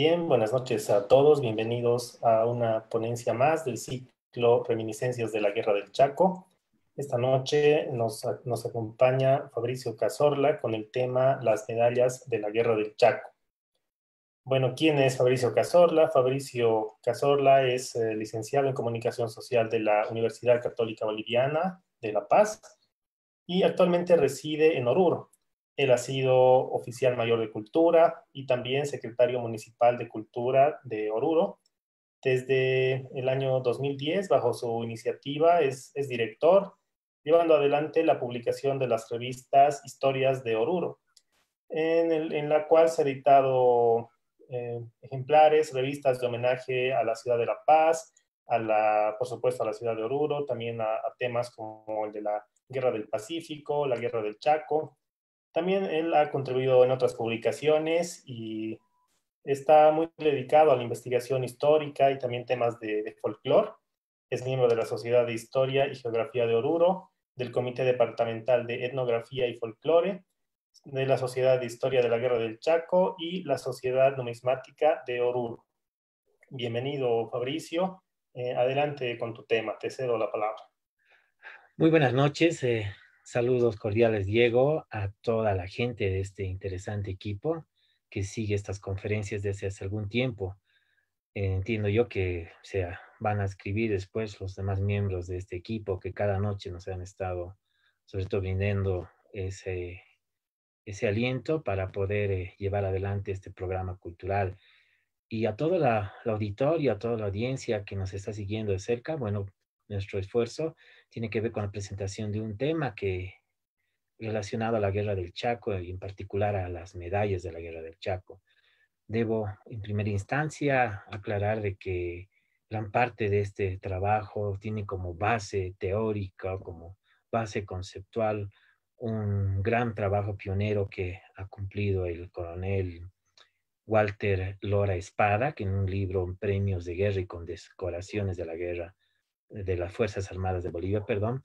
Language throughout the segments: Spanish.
Bien, buenas noches a todos. Bienvenidos a una ponencia más del ciclo Reminiscencias de la Guerra del Chaco. Esta noche nos, acompaña Fabricio Cazorla con el tema Las medallas de la Guerra del Chaco. Bueno, ¿quién es Fabricio Cazorla? Fabricio Cazorla es eh, licenciado en Comunicación Social de la Universidad Católica Boliviana de La Paz y actualmente reside en Oruro, él ha sido oficial mayor de Cultura y también secretario municipal de Cultura de Oruro. Desde el año 2010, bajo su iniciativa, es, es director, llevando adelante la publicación de las revistas Historias de Oruro, en, la cual se ha editado eh, ejemplares, revistas de homenaje a la ciudad de La Paz, a la, por supuesto a la ciudad de Oruro, también a temas como el de la Guerra del Pacífico, la Guerra del Chaco, también él ha contribuido en otras publicaciones y está muy dedicado a la investigación histórica y también temas de, de folclore. Es miembro de la Sociedad de Historia y Geografía de Oruro, del Comité Departamental de Etnografía y Folclore, de la Sociedad de Historia de la Guerra del Chaco y la Sociedad Numismática de Oruro. Bienvenido, Fabricio. Eh, adelante con tu tema. Te cedo la palabra. Muy buenas noches. Eh, Saludos cordiales, Diego, a toda la gente de este interesante equipo que sigue estas conferencias desde hace algún tiempo. Eh, entiendo yo que van a escribir después los demás miembros de este equipo que cada noche nos han estado, sobre todo, brindando ese, ese aliento para poder eh, llevar adelante este programa cultural. Y a toda la, auditoria auditorio, a toda la audiencia que nos está siguiendo de cerca, bueno, nuestro esfuerzo tiene que ver con la presentación de un tema que relacionado a la guerra del Chaco y en particular a las medallas de la guerra del Chaco. Debo en primera instancia aclarar de que gran parte de este trabajo tiene como base teórica, como base conceptual, un gran trabajo pionero que ha cumplido el coronel Walter Lora Espada, que en un libro Premios de Guerra y Condecoraciones de la Guerra de las Fuerzas Armadas de Bolivia, perdón,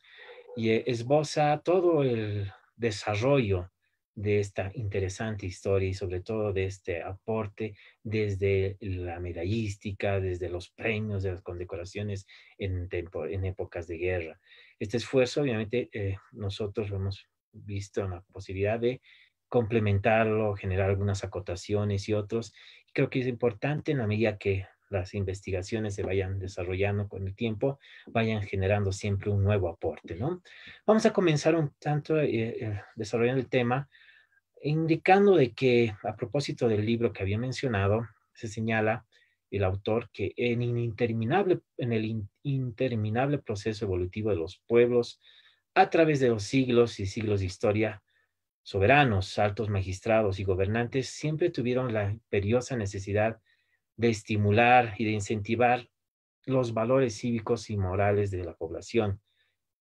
y eh, esboza todo el desarrollo de esta interesante historia y sobre todo de este aporte desde la medallística, desde los premios, de las condecoraciones en, en épocas de guerra. Este esfuerzo, obviamente, eh, nosotros nosotros hemos visto la posibilidad de complementarlo, generar algunas acotaciones y otros. Creo que es importante en la medida que las investigaciones se vayan desarrollando con el tiempo, vayan generando siempre un nuevo aporte, ¿no? Vamos a comenzar un tanto eh, eh, desarrollando el tema, indicando de que a propósito del libro que había mencionado, se señala el autor que en, interminable, en el interminable proceso evolutivo de los pueblos, a través de los siglos y siglos de historia, soberanos, altos magistrados y gobernantes siempre tuvieron la imperiosa necesidad de estimular y de incentivar los valores cívicos y morales de la población,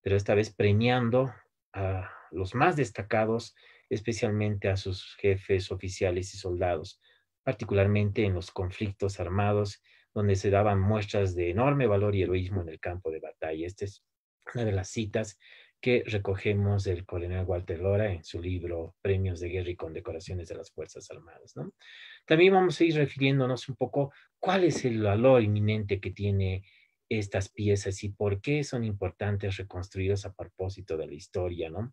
pero esta vez premiando a los más destacados, especialmente a sus jefes oficiales y soldados, particularmente en los conflictos armados, donde se daban muestras de enorme valor y heroísmo en el campo de batalla. Esta es una de las citas que recogemos del coronel Walter Lora en su libro Premios de Guerra y Condecoraciones de las Fuerzas Armadas. ¿no? También vamos a ir refiriéndonos un poco cuál es el valor inminente que tiene estas piezas y por qué son importantes reconstruidos a propósito de la historia, ¿no?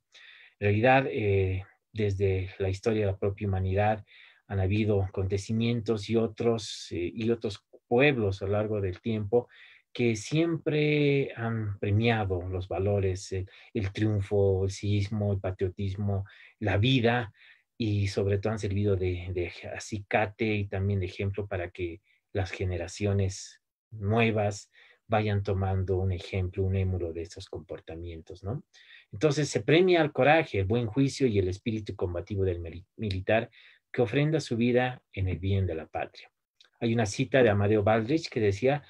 En realidad, eh, desde la historia de la propia humanidad han habido acontecimientos y otros, eh, y otros pueblos a lo largo del tiempo que siempre han premiado los valores, el, triunfo, el sismo, el patriotismo, la vida, y sobre todo han servido de, acicate y también de ejemplo para que las generaciones nuevas vayan tomando un ejemplo, un émulo de estos comportamientos, ¿no? Entonces se premia el coraje, el buen juicio y el espíritu combativo del militar que ofrenda su vida en el bien de la patria. Hay una cita de Amadeo Baldrich que decía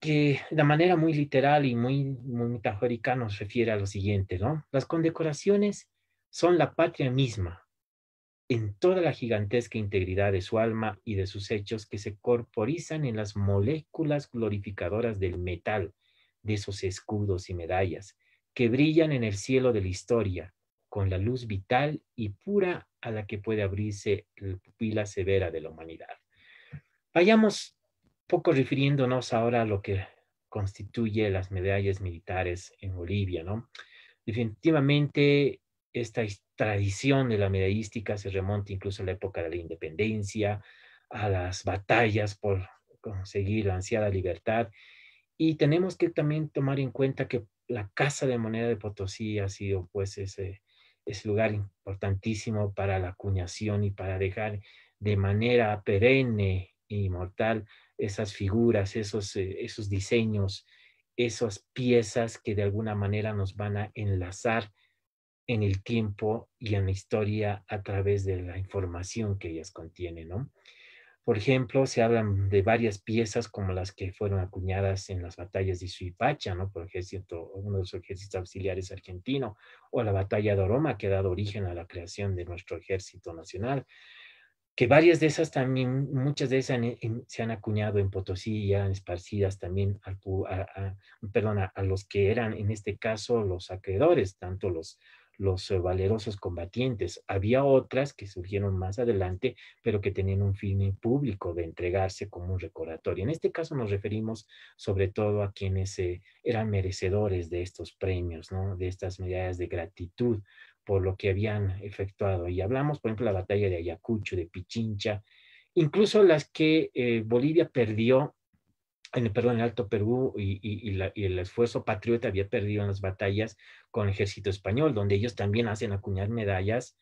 que de manera muy literal y muy, muy metafórica nos refiere a lo siguiente, ¿no? Las condecoraciones son la patria misma, en toda la gigantesca integridad de su alma y de sus hechos que se corporizan en las moléculas glorificadoras del metal, de esos escudos y medallas, que brillan en el cielo de la historia, con la luz vital y pura a la que puede abrirse la pupila severa de la humanidad. Vayamos poco refiriéndonos ahora a lo que constituye las medallas militares en Bolivia, ¿no? Definitivamente esta historia tradición de la medallística se remonta incluso a la época de la independencia, a las batallas por conseguir la ansiada libertad. Y tenemos que también tomar en cuenta que la Casa de Moneda de Potosí ha sido pues ese, lugar importantísimo para la acuñación y para dejar de manera perenne e inmortal esas figuras, esos, eh, esos diseños, esas piezas que de alguna manera nos van a enlazar en el tiempo y en la historia a través de la información que ellas contienen, ¿no? Por ejemplo, se hablan de varias piezas como las que fueron acuñadas en las batallas de Suipacha, ¿no? por ejemplo, uno de los ejércitos auxiliares argentino, o la batalla de Oroma, que ha dado origen a la creación de nuestro ejército nacional, que varias de esas también, muchas de esas se han acuñado en Potosí y eran esparcidas también al, a los que eran, en este caso, los acreedores, tanto los, los eh, valerosos combatientes. Había otras que surgieron más adelante, pero que tenían un fin público de entregarse como un recordatorio. En este caso nos referimos sobre todo a quienes eh, eran merecedores de estos premios, ¿no? de estas medallas de gratitud por lo que habían efectuado. Y hablamos, por ejemplo, de la batalla de Ayacucho, de Pichincha, incluso las que eh, Bolivia perdió en, perdón, en Alto Perú y, el esfuerzo patriota había perdido en las batallas con el ejército español, donde ellos también hacen acuñar medallas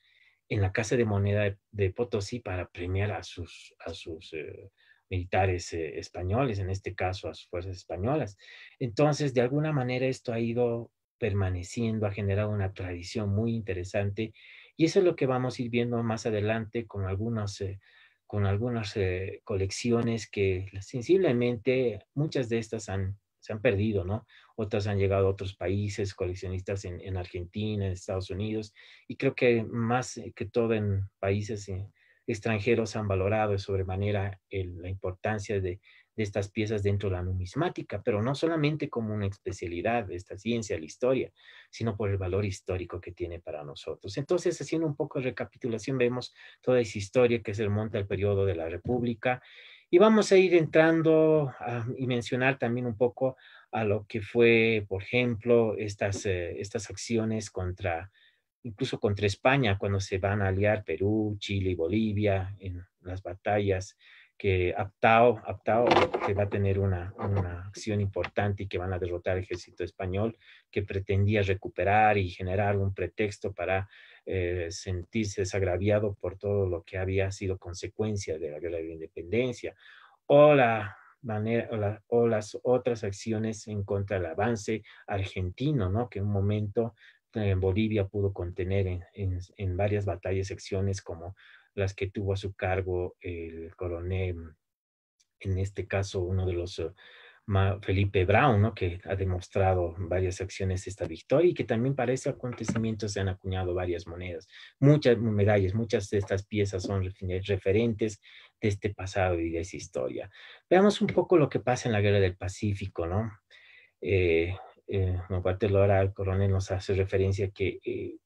en la Casa de Moneda de, Potosí para premiar a sus, a sus eh, militares eh, españoles, en este caso a sus fuerzas españolas. Entonces, de alguna manera esto ha ido permaneciendo, ha generado una tradición muy interesante y eso es lo que vamos a ir viendo más adelante con algunos... Eh, con algunas eh, colecciones que sensiblemente muchas de estas han, se han perdido, ¿no? Otras han llegado a otros países, coleccionistas en, en Argentina, en Estados Unidos, y creo que más eh, que todo en países eh, extranjeros han valorado sobremanera la importancia de, de estas piezas dentro de la numismática, pero no solamente como una especialidad de esta ciencia, la historia, sino por el valor histórico que tiene para nosotros. Entonces, haciendo un poco de recapitulación, vemos toda esa historia que se remonta al periodo de la República y vamos a ir entrando y mencionar también un poco a lo que fue, por ejemplo, estas, eh, estas acciones contra incluso contra España, cuando se van a aliar Perú, Chile y Bolivia en las batallas que Aptao, Aptao que este, va a tener una, acción importante y que van a derrotar al ejército español que pretendía recuperar y generar un pretexto para eh, sentirse desagraviado por todo lo que había sido consecuencia de la guerra de la independencia o, las otras acciones en contra del avance argentino, que en un momento en eh, Bolivia pudo contener en, varias batallas acciones como las que tuvo a su cargo el coronel, en este caso uno de los eh, Felipe Brown, ¿no? que ha demostrado varias acciones esta victoria y que también para ese acontecimiento se han acuñado varias monedas, muchas medallas, muchas de estas piezas son referentes de este pasado y de esa historia. Veamos un poco lo que pasa en la Guerra del Pacífico, ¿no? Eh, eh, el coronel nos hace referencia que eh,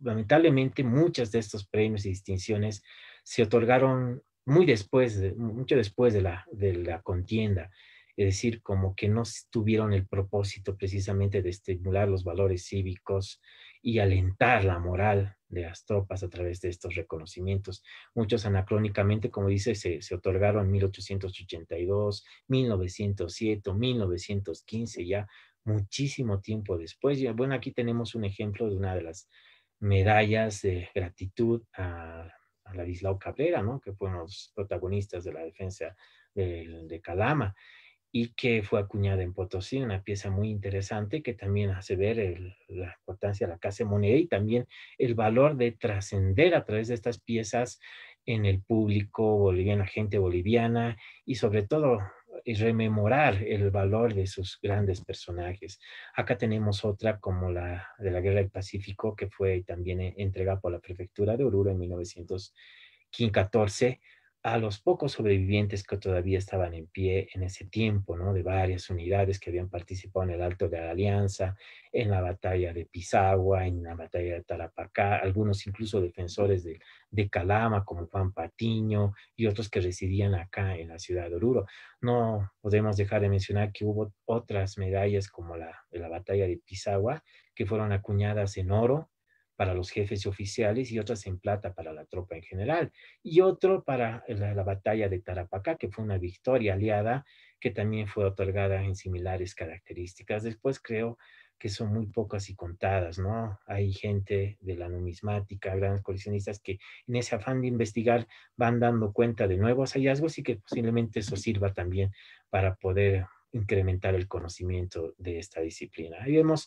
lamentablemente muchas de estos premios y distinciones se otorgaron muy después, de, mucho después de la, de la contienda, es decir, como que no tuvieron el propósito precisamente de estimular los valores cívicos y alentar la moral de las tropas a través de estos reconocimientos. Muchos anacrónicamente, como dice, se, se otorgaron 1882, 1907, 1915, ya muchísimo tiempo después. Y bueno, aquí tenemos un ejemplo de una de las medallas de gratitud a, a Ladislao Cabrera, ¿no? que de los protagonistas de la defensa de, Calama y que fue acuñada en Potosí, una pieza muy interesante que también hace ver la importancia de la casa de moneda y también el valor de trascender a través de estas piezas en el público boliviano, gente boliviana y sobre todo y rememorar el valor de sus grandes personajes. Acá tenemos otra como la de la Guerra del Pacífico, que fue también eh, entregada por la Prefectura de Oruro en 1914, a los pocos sobrevivientes que todavía estaban en pie en ese tiempo, ¿no? De varias unidades que habían participado en el Alto de la Alianza, en la batalla de Pisagua, en la batalla de Tarapacá, algunos incluso defensores de, Calama, como Juan Patiño, y otros que residían acá en la ciudad de Oruro. No podemos dejar de mencionar que hubo otras medallas como la, de la batalla de Pisagua, que fueron acuñadas en oro para los jefes y oficiales y otras en plata para la tropa en general, y otro para la, batalla de Tarapacá, que fue una victoria aliada que también fue otorgada en similares características. Después creo que son muy pocas y contadas, ¿no? Hay gente de la numismática, grandes coleccionistas que en ese afán de investigar van dando cuenta de nuevos hallazgos y que posiblemente eso sirva también para poder incrementar el conocimiento de esta disciplina. Ahí vemos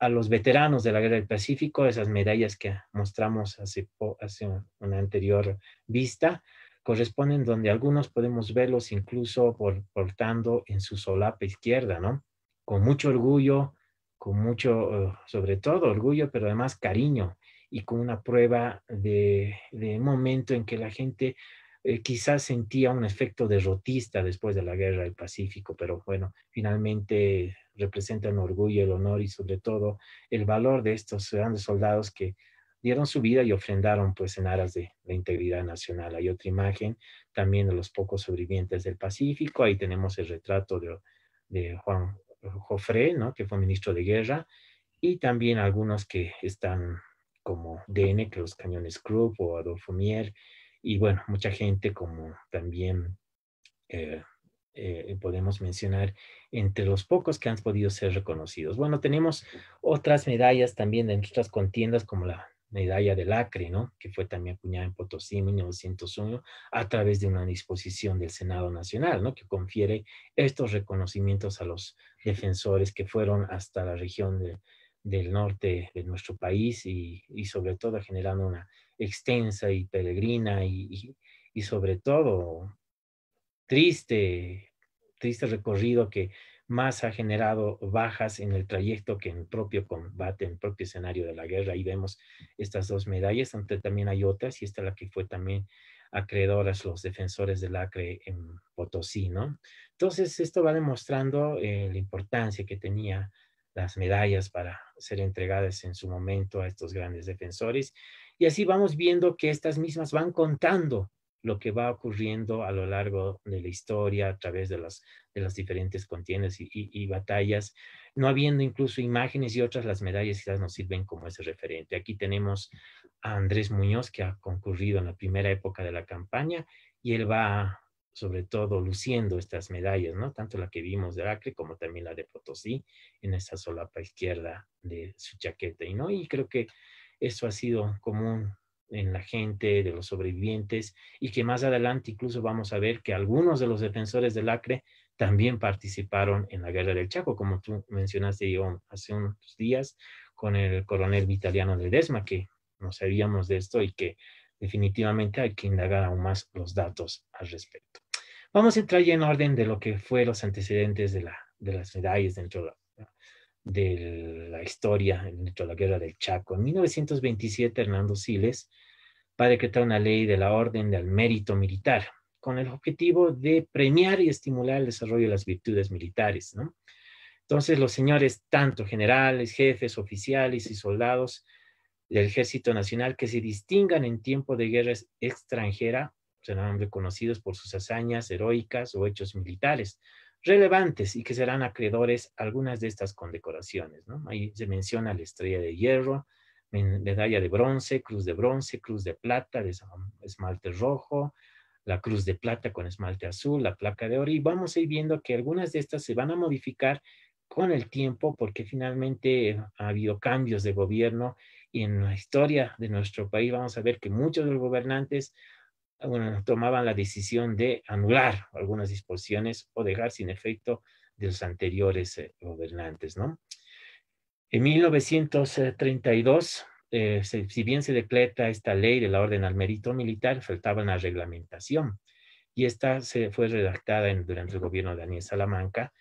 a los veteranos de la Guerra del Pacífico, esas medallas que mostramos hace, hace una anterior vista, corresponden donde algunos podemos verlos incluso portando en su solapa izquierda, ¿no? Con mucho orgullo, con mucho, sobre todo orgullo, pero además cariño y con una prueba de, momento en que la gente eh, quizás sentía un efecto derrotista después de la guerra del Pacífico, pero bueno, finalmente representan orgullo, el honor y sobre todo el valor de estos grandes soldados que dieron su vida y ofrendaron pues en aras de la integridad nacional. Hay otra imagen también de los pocos sobrevivientes del Pacífico. Ahí tenemos el retrato de, Juan Joffre, ¿no? que fue ministro de guerra, y también algunos que están como DN, que los cañones Krupp o Adolfo Mier, y bueno, mucha gente como también eh, eh, eh, podemos mencionar entre los pocos que han podido ser reconocidos. Bueno, tenemos otras medallas también de nuestras contiendas, como la medalla del Acre, ¿no? que fue también acuñada en Potosí en 1901 a través de una disposición del Senado Nacional, ¿no? que confiere estos reconocimientos a los defensores que fueron hasta la región del norte de nuestro país y, y, sobre todo generando una extensa y peregrina y, y, y sobre todo triste, triste recorrido que más ha generado bajas en el trayecto que en el propio combate, en el propio escenario de la guerra. Ahí vemos estas dos medallas, aunque también hay otras, y esta es la que fue también acreedoras los defensores del Acre en Potosí, ¿no? Entonces, esto va demostrando eh, la importancia que tenía las medallas para ser entregadas en su momento a estos grandes defensores. Y así vamos viendo que estas mismas van contando lo que va ocurriendo a lo largo de la historia a través de las, de las diferentes contiendas y, batallas, no habiendo incluso imágenes y otras, las medallas quizás nos sirven como ese referente. Aquí tenemos a Andrés Muñoz, que ha concurrido en la primera época de la campaña, y él va sobre todo luciendo estas medallas, ¿no? Tanto la que vimos de Acre como también la de Potosí en esa solapa izquierda de su chaqueta, ¿no? Y creo que eso ha sido común en la gente, de los sobrevivientes, y que más adelante incluso vamos a ver que algunos de los defensores del Acre también participaron en la guerra del Chaco, como tú mencionaste yo hace unos días con el coronel Vitaliano Desma, que no sabíamos de esto y que definitivamente hay que indagar aún más los datos al respecto. Vamos a entrar ya en orden de lo que fue los antecedentes de, la, de las medallas dentro de de la historia dentro de la guerra del Chaco. En 1927, Hernando Siles va a decretar una ley de la orden del mérito militar con el objetivo de premiar y estimular el desarrollo de las virtudes militares. Entonces los señores, tanto generales, jefes, oficiales y soldados del Ejército Nacional que se distingan en tiempo de guerra extranjera, serán reconocidos por sus hazañas heroicas o hechos militares relevantes y que serán acreedores algunas de estas condecoraciones. ¿no? Ahí se menciona la estrella de hierro, medalla de bronce, cruz de bronce, cruz de plata, de um, esmalte rojo, la cruz de plata con esmalte azul, la placa de oro. Y vamos a ir viendo que algunas de estas se van a modificar con el tiempo porque finalmente ha habido cambios de gobierno y en la historia de nuestro país vamos a ver que muchos de los gobernantes tomaban la decisión de anular algunas disposiciones o dejar sin efecto de los anteriores eh, gobernantes, ¿no? En 1932, eh, si bien se decreta esta ley de la orden al mérito militar, faltaba una reglamentación y esta se fue redactada durante el gobierno de Daniel Salamanca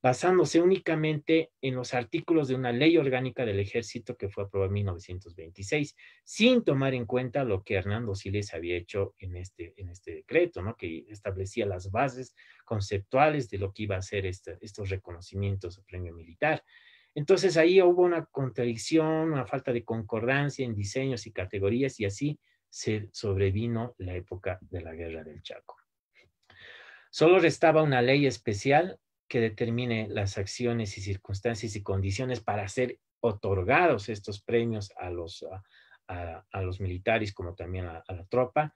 basándose únicamente en los artículos de una ley orgánica del ejército que fue aprobada en 1926, sin tomar en cuenta lo que Hernando Siles había hecho en este, en este decreto, ¿no? que establecía las bases conceptuales de lo que iba a ser estos reconocimientos o premio militar. Entonces ahí hubo una contradicción, una falta de concordancia en diseños y categorías y así se sobrevino la época de la Guerra del Chaco. Solo restaba una ley especial que determine las acciones y circunstancias y condiciones para ser otorgados estos premios a los, a, los militares como también a, la tropa.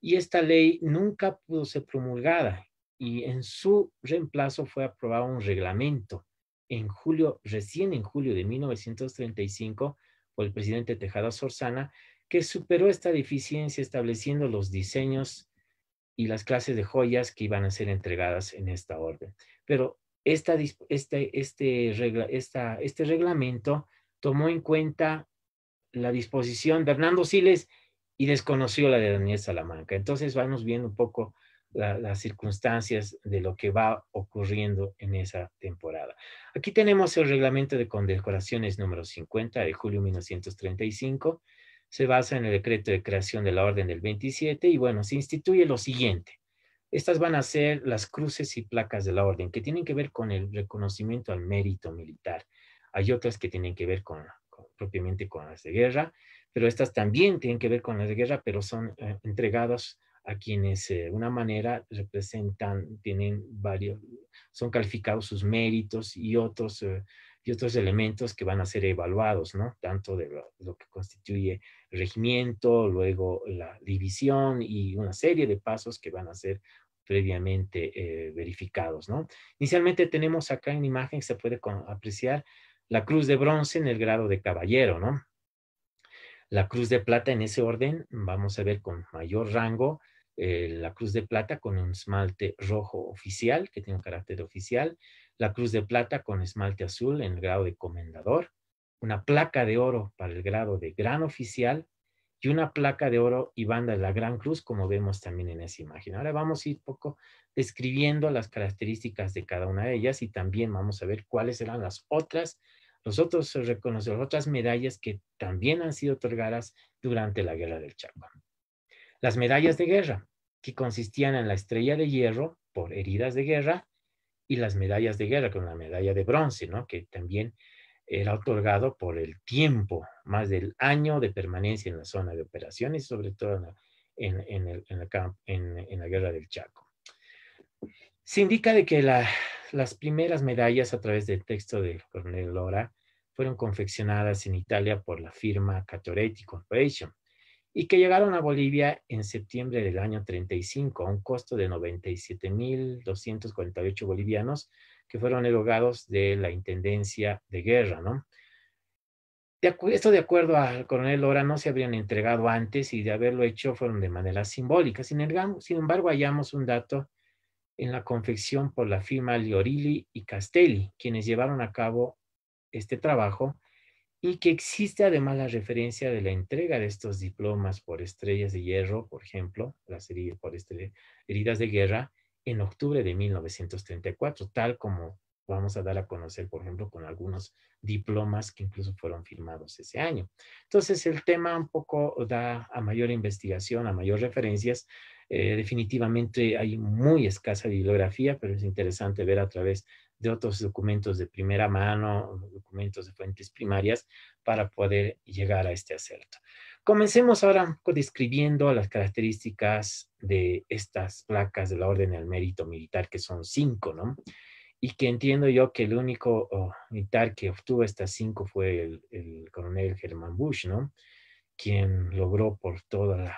Y esta ley nunca pudo ser promulgada y en su reemplazo fue aprobado un reglamento en julio, recién en julio de 1935, por el presidente Tejada Sorzana, que superó esta deficiencia estableciendo los diseños y las clases de joyas que iban a ser entregadas en esta orden pero esta, este, este, regla, esta, este reglamento tomó en cuenta la disposición de Hernando Siles y desconoció la de Daniel Salamanca. Entonces vamos viendo un poco las circunstancias de lo que va ocurriendo en esa temporada. Aquí tenemos el reglamento de condecoraciones número 50 de julio 1935. Se basa en el decreto de creación de la Orden del 27 y bueno, se instituye lo siguiente. Estas van a ser las cruces y placas de la orden, que tienen que ver con el reconocimiento al mérito militar. Hay otras que tienen que ver con, propiamente con las de guerra, pero estas también tienen que ver con las de guerra, pero son eh, entregadas a quienes eh, de una manera representan, tienen varios, son calificados sus méritos y otros, eh, y otros elementos que van a ser evaluados, ¿no? Tanto de lo, que constituye regimiento, luego la división y una serie de pasos que van a ser previamente eh, verificados. ¿no? Inicialmente tenemos acá en imagen, se puede apreciar la cruz de bronce en el grado de caballero, ¿no? La cruz de plata en ese orden, vamos a ver con mayor rango, eh, la cruz de plata con un esmalte rojo oficial, que tiene un carácter oficial, la cruz de plata con esmalte azul en el grado de comendador, una placa de oro para el grado de gran oficial, y una placa de oro y banda de la Gran Cruz, como vemos también en esa imagen. Ahora vamos a ir poco describiendo las características de cada una de ellas y también vamos a ver cuáles eran las otras, los otros reconocer otras medallas que también han sido otorgadas durante la Guerra del Chaco. Las medallas de guerra, que consistían en la estrella de hierro por heridas de guerra y las medallas de guerra, con la medalla de bronce, ¿no? que también era otorgado por el tiempo, más del año de permanencia en la zona de operaciones, sobre todo en la, en, guerra del Chaco. Se indica de que las primeras medallas a través del texto del coronel Lora fueron confeccionadas en Italia por la firma Catoretti Corporation y que llegaron a Bolivia en septiembre del año 35 a un costo de 97.248 bolivianos, que fueron erogados de la Intendencia de Guerra, ¿no? De esto de acuerdo al coronel Lora no se habrían entregado antes y de haberlo hecho fueron de manera simbólica. Sin, embargo, hallamos un dato en la confección por la firma Liorilli y Castelli, quienes llevaron a cabo este trabajo y que existe además la referencia de la entrega de estos diplomas por estrellas de hierro, por ejemplo, las este, heridas de guerra, en octubre de 1934, tal como vamos a dar a conocer, por ejemplo, con algunos diplomas que incluso fueron firmados ese año. Entonces, el tema un poco da a mayor investigación, a mayor referencias. Eh, definitivamente hay muy escasa bibliografía, pero es interesante ver a través de de otros documentos de primera mano, documentos de fuentes primarias, para poder llegar a este acerto. Comencemos ahora describiendo las características de estas placas de la Orden del Mérito Militar, que son cinco, ¿no? Y que entiendo yo que el único oh, militar que obtuvo estas cinco fue el, el coronel Germán Bush, ¿no? Quien logró por todos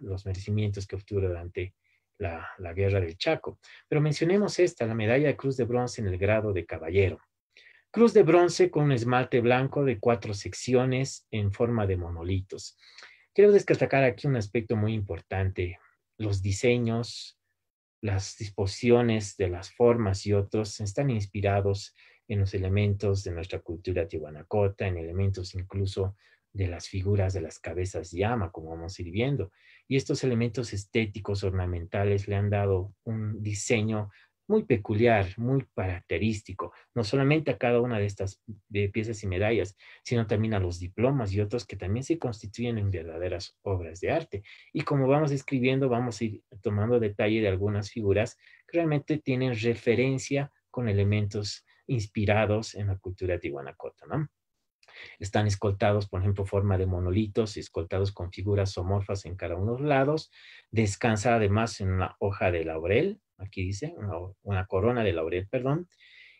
los merecimientos que obtuvo durante la, guerra del Chaco. Pero mencionemos esta, la medalla de Cruz de Bronce en el grado de caballero. Cruz de bronce con un esmalte blanco de cuatro secciones en forma de monolitos. Quiero destacar aquí un aspecto muy importante, los diseños, las disposiciones de las formas y otros están inspirados en los elementos de nuestra cultura tihuanacota, en elementos incluso de las figuras de las cabezas llama, como vamos a ir viendo. Y estos elementos estéticos ornamentales le han dado un diseño muy peculiar, muy característico, no solamente a cada una de estas piezas y medallas, sino también a los diplomas y otros que también se constituyen en verdaderas obras de arte. Y como vamos escribiendo, vamos a ir tomando detalle de algunas figuras que realmente tienen referencia con elementos inspirados en la cultura tihuanacota, ¿no? Están escoltados, por ejemplo, forma de monolitos, escoltados con figuras somorfas en cada uno de los lados. Descansa además en una hoja de laurel, aquí dice, una, corona de laurel, perdón,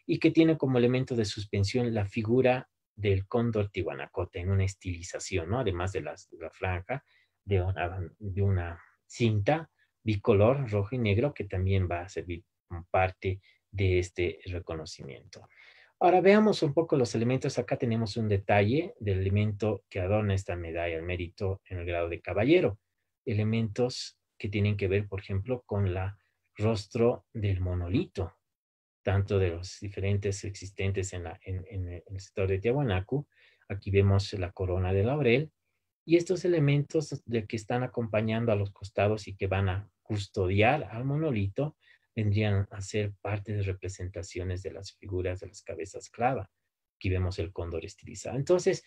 y que tiene como elemento de suspensión la figura del cóndor tihuanacote en una estilización, ¿no? Además de, la franja de una, de una cinta bicolor rojo y negro que también va a servir como parte de este reconocimiento. Ahora veamos un poco los elementos. Acá tenemos un detalle del elemento que adorna esta medalla el mérito en el grado de caballero. Elementos que tienen que ver, por ejemplo, con la rostro del monolito, tanto de los diferentes existentes en, el sector de Tiahuanacu. Aquí vemos la corona de laurel y estos elementos de que están acompañando a los costados y que van a custodiar al monolito vendrían a ser parte de representaciones de las figuras de las cabezas clava. Aquí vemos el cóndor estilizado. Entonces,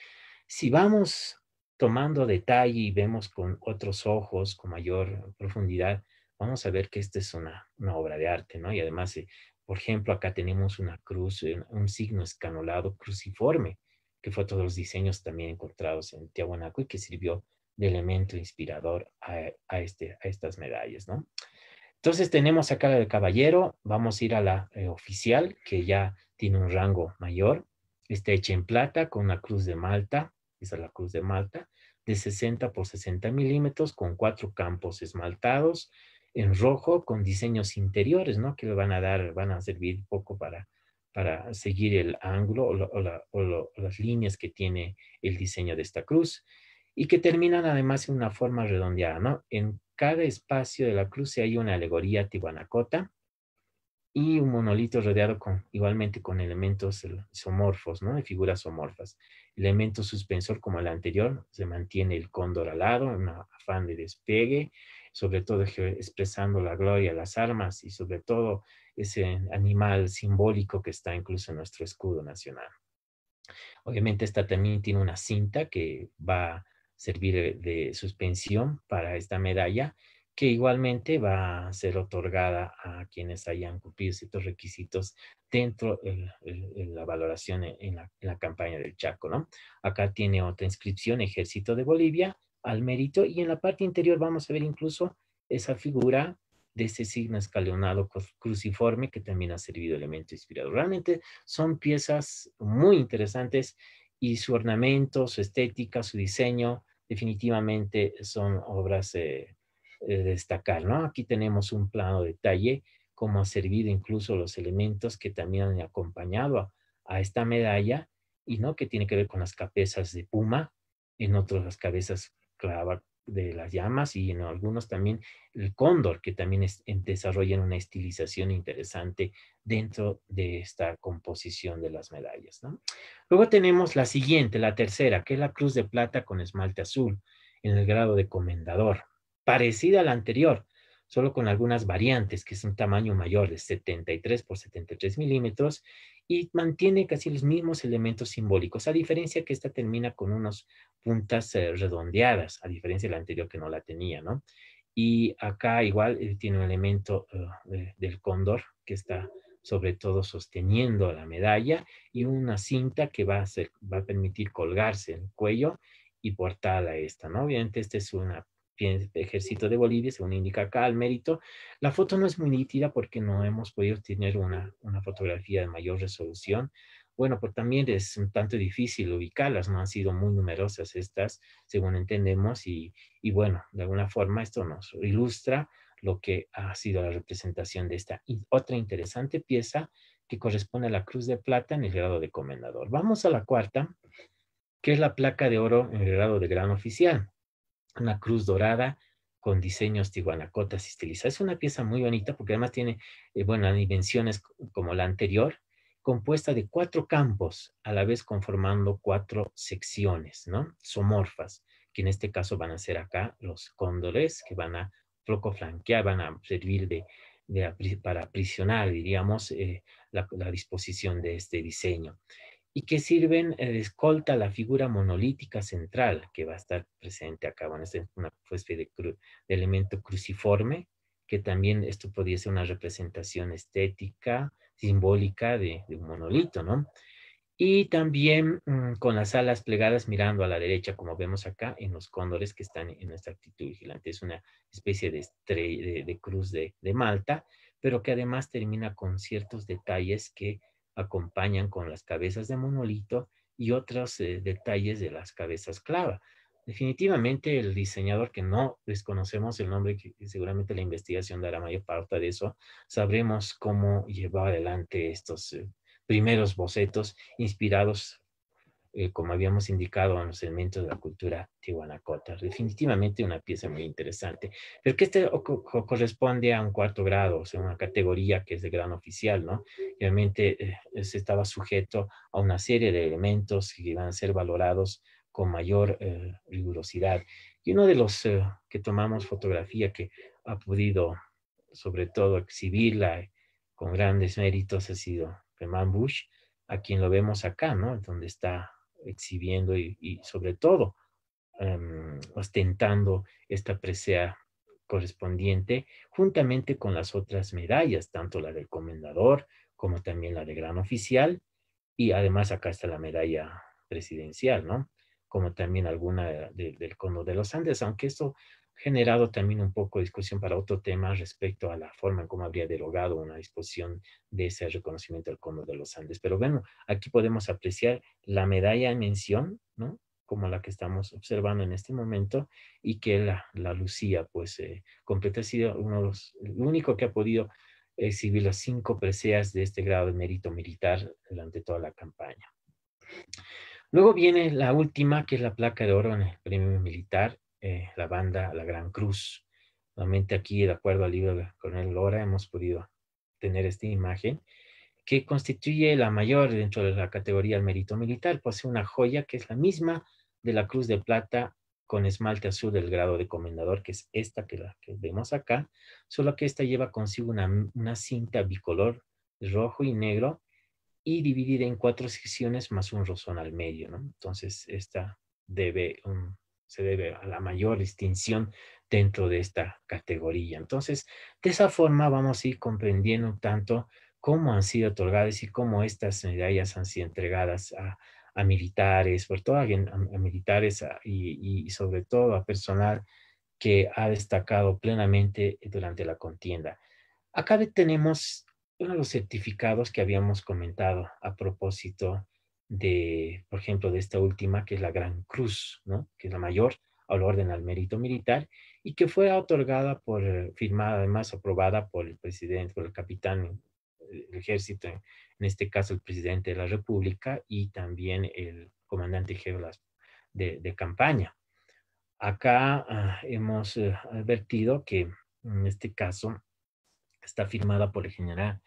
si vamos tomando detalle y vemos con otros ojos, con mayor profundidad, vamos a ver que esta es una, una obra de arte, ¿no? Y además, eh, por ejemplo, acá tenemos una cruz, eh, un signo escanolado cruciforme, que fue todos los diseños también encontrados en Tiahuanaco y que sirvió de elemento inspirador a, este, a estas medallas, ¿no? Entonces tenemos acá el caballero, vamos a ir a la eh, oficial, que ya tiene un rango mayor. Está hecha en plata con una cruz de Malta, esa es la cruz de Malta, de 60 por 60 milímetros con cuatro campos esmaltados en rojo con diseños interiores, ¿no? Que le van a dar, van a servir un poco para, para seguir el ángulo o, las líneas que tiene el diseño de esta cruz y que terminan además en una forma redondeada, ¿no? En cada espacio de la cruz hay una alegoría tibuanacota y un monolito rodeado con, igualmente con elementos isomorfos, ¿no? De figuras somorfas Elemento suspensor como el anterior, se mantiene el cóndor alado, un afán de despegue, sobre todo expresando la gloria, las armas y sobre todo ese animal simbólico que está incluso en nuestro escudo nacional. Obviamente esta también tiene una cinta que va servir de suspensión para esta medalla, que igualmente va a ser otorgada a quienes hayan cumplido ciertos requisitos dentro de la valoración en la, campaña del Chaco, ¿no? Acá tiene otra inscripción, Ejército de Bolivia, al mérito, y en la parte interior vamos a ver incluso esa figura de ese signo escalonado cruciforme que también ha servido elemento inspirador. Realmente son piezas muy interesantes y su ornamento, su estética, su diseño definitivamente son obras de eh, eh, destacar, Aquí tenemos un plano de detalle, cómo ha servido incluso los elementos que también han acompañado a, esta medalla, y no que tiene que ver con las cabezas de puma, en otras las cabezas clavadas de las llamas y en algunos también el cóndor, que también desarrollan una estilización interesante dentro de esta composición de las medallas. Luego tenemos la siguiente, la tercera, que es la cruz de plata con esmalte azul en el grado de comendador, parecida a la anterior, solo con algunas variantes, que es un tamaño mayor de 73 por 73 milímetros, y mantiene casi los mismos elementos simbólicos, a diferencia que esta termina con unas puntas eh, redondeadas, a diferencia de la anterior que no la tenía, ¿no? Y acá igual eh, tiene un elemento eh, del cóndor que está sobre todo sosteniendo la medalla y una cinta que va a, va a permitir colgarse el cuello y portada esta, ¿no? Obviamente esta es una este ejército de Bolivia, según indica acá el mérito. La foto no es muy nítida porque no hemos podido tener una, fotografía de mayor resolución. Bueno, pues también es un tanto difícil ubicarlas, no han sido muy numerosas estas, según entendemos, y, bueno, de alguna forma esto nos ilustra lo que ha sido la representación de esta otra interesante pieza que corresponde a la cruz de plata en el grado de comendador. Vamos a la cuarta, que es la placa de oro en el grado de gran oficial una cruz dorada con diseños tiguanacotas y estilizados. Es una pieza muy bonita porque además tiene, eh, bueno, dimensiones como la anterior, compuesta de cuatro campos, a la vez conformando cuatro secciones, ¿no? Somorfas, que en este caso van a ser acá los cóndores, que van a floco flanquear, van a servir de, de para aprisionar, diríamos, eh, la disposición de este diseño y que sirven eh, de escolta a la figura monolítica central que va a estar presente acá. Bueno, es una especie de, de elemento cruciforme, que también esto podría ser una representación estética, simbólica de, un monolito, ¿no? Y también mm, con las alas plegadas mirando a la derecha, como vemos acá en los cóndores que están en nuestra actitud vigilante. Es una especie de, estrella, de, de cruz de Malta, pero que además termina con ciertos detalles que acompañan con las cabezas de monolito y otros eh, detalles de las cabezas clava. Definitivamente el diseñador que no desconocemos el nombre, que seguramente la investigación dará mayor parte de eso, sabremos cómo llevar adelante estos eh, primeros bocetos inspirados eh, como habíamos indicado, en los elementos de la cultura tihuanacota. Definitivamente una pieza muy interesante, pero que este corresponde a un cuarto grado, o sea, una categoría que es de gran oficial, ¿no? Realmente eh, se estaba sujeto a una serie de elementos que iban a ser valorados con mayor eh, rigurosidad. Y uno de los que tomamos fotografía que ha podido, sobre todo, exhibirla con grandes méritos ha sido Herman Bush, a quien lo vemos acá, ¿no? Donde está exhibiendo y, sobre todo em, ostentando esta presea correspondiente juntamente con las otras medallas, tanto la del comendador como también la de gran oficial y además acá está la medalla presidencial, ¿no? Como también alguna de, del cono de los Andes, aunque esto generado también un poco de discusión para otro tema respecto a la forma en cómo habría derogado una disposición de ese reconocimiento del Cóndor de los Andes. Pero bueno, aquí podemos apreciar la medalla en mención, ¿no? como la que estamos observando en este momento, y que la, la Lucía, pues, eh, completa ha sido uno de los, únicos único que ha podido exhibir las cinco preseas de este grado de mérito militar durante toda la campaña. Luego viene la última, que es la placa de oro en el premio militar, eh, la banda La Gran Cruz. Nuevamente aquí, de acuerdo al libro de Coronel Lora, hemos podido tener esta imagen que constituye la mayor dentro de la categoría del mérito militar. Posee una joya que es la misma de la Cruz de Plata con esmalte azul del grado de comendador, que es esta que, la, que vemos acá, solo que esta lleva consigo una, cinta bicolor rojo y negro y dividida en cuatro secciones más un rosón al medio, ¿no? Entonces, esta debe, un se debe a la mayor distinción dentro de esta categoría. Entonces, de esa forma vamos a ir comprendiendo tanto cómo han sido otorgadas y cómo estas medallas han sido entregadas a, militares, por todo a, militares y, y, sobre todo a personal que ha destacado plenamente durante la contienda. Acá tenemos uno de los certificados que habíamos comentado a propósito de, por ejemplo, de esta última, que es la Gran Cruz, ¿no? que es la mayor, al orden al mérito militar, y que fue otorgada por, eh, firmada además, aprobada por el presidente, por el capitán del eh, ejército, en este caso el presidente de la República y también el comandante jefe de, de campaña. Acá ah, hemos eh, advertido que en este caso está firmada por el general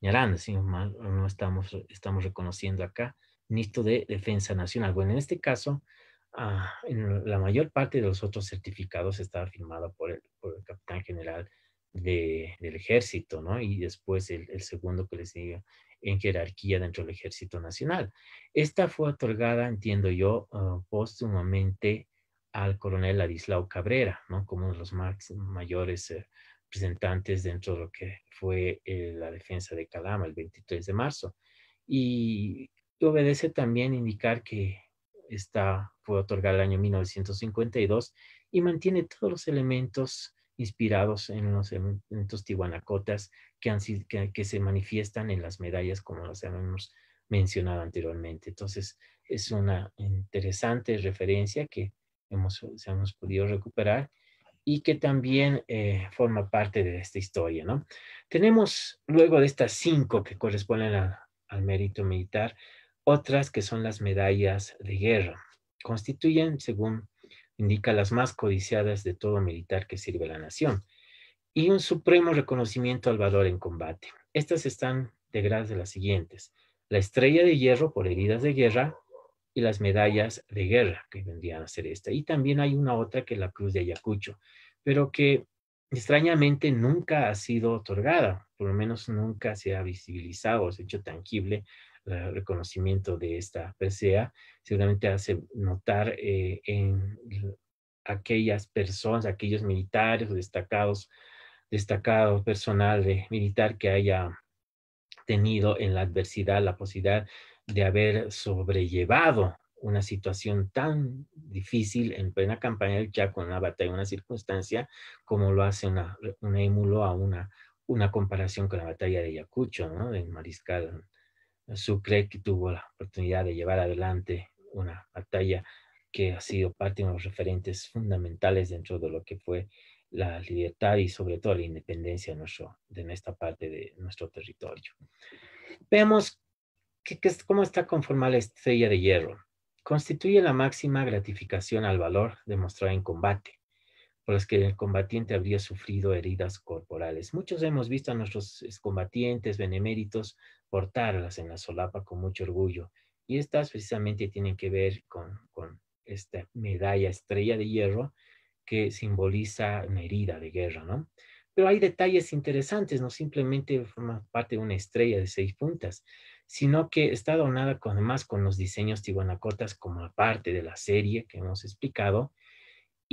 Ñarán, no, estamos, estamos reconociendo acá Ministro de Defensa Nacional. Bueno, en este caso, ah, la mayor parte de los otros certificados estaba firmado por el, capitán general del ejército, ¿no? Y después el, segundo que le sigue en jerarquía dentro del ejército nacional. Esta fue otorgada, entiendo yo, ah, póstumamente al coronel Ladislao Cabrera, ¿no? Como uno de los más, mayores eh, presentantes dentro de lo que fue eh, la defensa de Calama el 23 de marzo. Y obedece también indicar que esta fue otorgada el año 1952 y mantiene todos los elementos inspirados en los elementos tihuanacotas que, que, se manifiestan en las medallas como las hemos mencionado anteriormente. Entonces, es una interesante referencia que hemos, hemos podido recuperar y que también eh, forma parte de esta historia. ¿no? Tenemos luego de estas cinco que corresponden al mérito militar, otras que son las medallas de guerra. Constituyen, según indica, las más codiciadas de todo militar que sirve a la nación. Y un supremo reconocimiento al valor en combate. Estas están grado de las siguientes. La estrella de hierro por heridas de guerra y las medallas de guerra, que vendrían a ser esta. Y también hay una otra que es la Cruz de Ayacucho, pero que extrañamente nunca ha sido otorgada, por lo menos nunca se ha visibilizado o se ha hecho tangible el reconocimiento de esta PCA, seguramente hace notar eh, en aquellas personas, aquellos militares destacados, destacado personal militar que haya tenido en la adversidad la posibilidad de haber sobrellevado una situación tan difícil en plena campaña del Chaco, en una batalla, una circunstancia, como lo hace una, un émulo a una, una comparación con la batalla de Yacucho, ¿no? del mariscal Sucre que tuvo la oportunidad de llevar adelante una batalla que ha sido parte de los referentes fundamentales dentro de lo que fue la libertad y sobre todo la independencia de, nuestro, esta parte de nuestro territorio. Veamos que, cómo está conformada la estrella de hierro. Constituye la máxima gratificación al valor demostrado en combate por las que el combatiente habría sufrido heridas corporales. Muchos hemos visto a nuestros combatientes beneméritos portarlas en la solapa con mucho orgullo y estas precisamente tienen que ver con, esta medalla estrella de hierro que simboliza una herida de guerra, ¿no? Pero hay detalles interesantes, no simplemente forma parte de una estrella de seis puntas, sino que está adornada con, además con los diseños tiguanacotas como parte de la serie que hemos explicado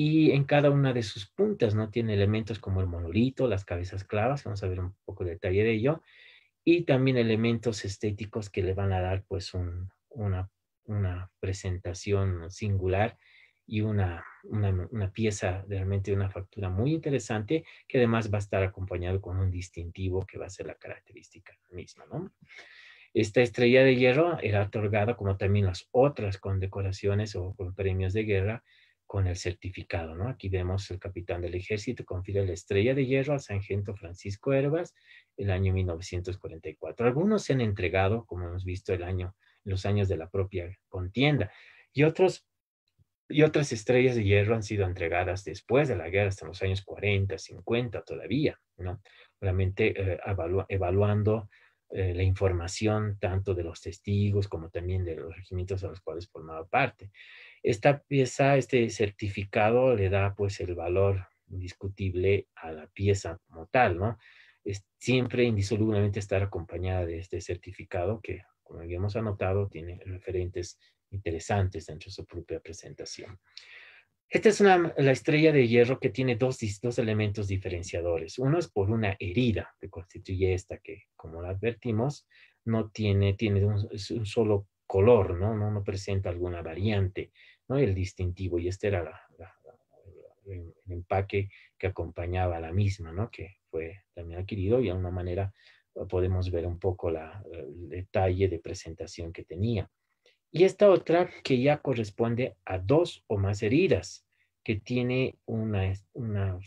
y en cada una de sus puntas no tiene elementos como el monolito, las cabezas clavas, vamos a ver un poco de detalle de ello, y también elementos estéticos que le van a dar pues un, una, una, presentación singular y una, una, una, pieza realmente de una factura muy interesante que además va a estar acompañado con un distintivo que va a ser la característica misma, ¿no? Esta estrella de hierro era otorgada como también las otras con decoraciones o con premios de guerra con el certificado, ¿no? Aquí vemos el capitán del ejército confiere la estrella de hierro al sargento Francisco Herbas el año 1944. Algunos se han entregado, como hemos visto el año, los años de la propia contienda, y otros y otras estrellas de hierro han sido entregadas después de la guerra, hasta los años 40, 50 todavía, ¿no? Realmente eh, evaluando eh, la información tanto de los testigos como también de los regimientos a los cuales formaba parte. Esta pieza, este certificado le da pues el valor indiscutible a la pieza como tal, ¿no? Es siempre indisolublemente estar acompañada de este certificado que, como habíamos anotado, tiene referentes interesantes dentro de su propia presentación. Esta es una, la estrella de hierro que tiene dos, dos elementos diferenciadores. Uno es por una herida que constituye esta, que como la advertimos, no tiene, tiene un solo color, ¿no? No, presenta alguna variante, ¿no? El distintivo, y este era el, empaque que acompañaba a la misma, ¿no? Que fue también adquirido y de alguna manera eh, podemos ver un poco el detalle de presentación que tenía. Y esta otra que ya corresponde a dos o más heridas, que tiene una, una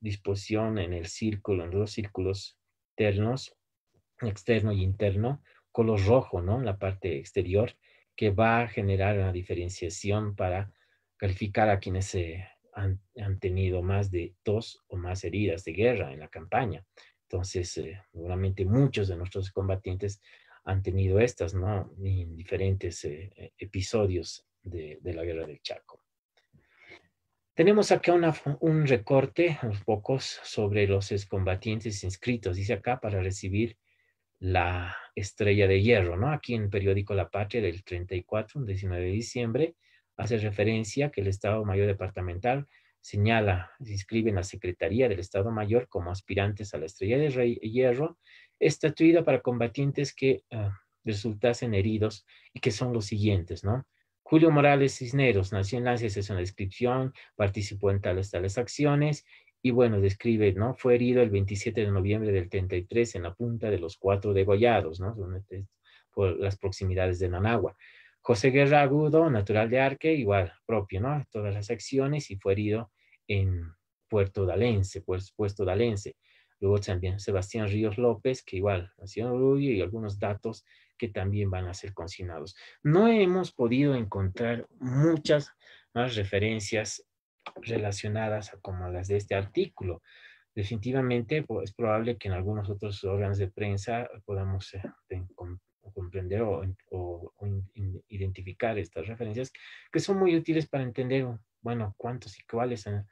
disposición en el círculo, en los círculos externos, externo y interno, color rojo, ¿no? la parte exterior, que va a generar una diferenciación para calificar a quienes se han, tenido más de dos o más heridas de guerra en la campaña. Entonces, eh, seguramente muchos de nuestros combatientes han tenido estas, ¿no? En diferentes eh, e, episodios de, la guerra del Chaco. Tenemos acá un recorte, unos pocos, sobre los excombatientes inscritos. Dice acá para recibir la, Estrella de Hierro, ¿no? Aquí en el periódico La Patria del 34, 19 de diciembre, hace referencia que el Estado Mayor Departamental señala, se inscribe en la Secretaría del Estado Mayor como aspirantes a la Estrella de Hierro, estatuida para combatientes que ah, resultasen heridos y que son los siguientes, ¿no? Julio Morales Cisneros nació en Lancia, es una descripción, participó en tales, tales acciones y bueno, describe, ¿no? Fue herido el 27 de noviembre del 33 en la punta de los cuatro degollados, ¿no? Este, por las proximidades de Nanagua. José Guerra Agudo, natural de Arque, igual propio, ¿no? Todas las acciones y fue herido en Puerto Dalense, pues, Puesto Dalense. Luego también Sebastián Ríos López, que igual nació en Uruguay, y algunos datos que también van a ser consignados. No hemos podido encontrar muchas más referencias relacionadas a como las de este artículo. Definitivamente es probable que en algunos otros órganos de prensa podamos eh, comprender o, identificar estas referencias que son muy útiles para entender, bueno, cuántos y cuáles han,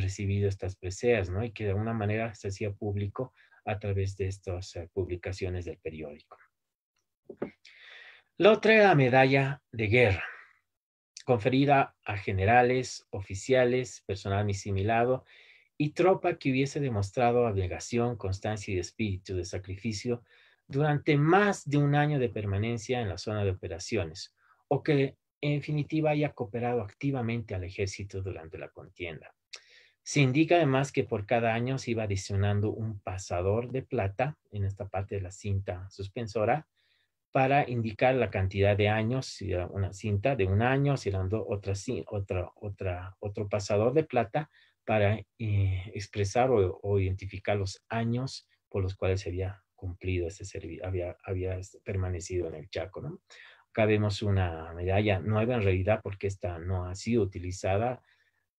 recibido estas preseas, ¿no? Y que de alguna manera se hacía público a través de estas eh, publicaciones del periódico. La otra era medalla de guerra conferida a generales, oficiales, personal misimilado y tropa que hubiese demostrado abnegación, constancia y espíritu de sacrificio durante más de un año de permanencia en la zona de operaciones, o que en definitiva haya cooperado activamente al ejército durante la contienda. Se indica además que por cada año se iba adicionando un pasador de plata en esta parte de la cinta suspensora para indicar la cantidad de años, si era una cinta de un año, si eran otra, otra, otra, otro pasador de plata, para eh, expresar o, identificar los años por los cuales se había cumplido este servicio, había, había permanecido en el Chaco. ¿no? Acá vemos una medalla nueva en realidad porque esta no ha sido utilizada,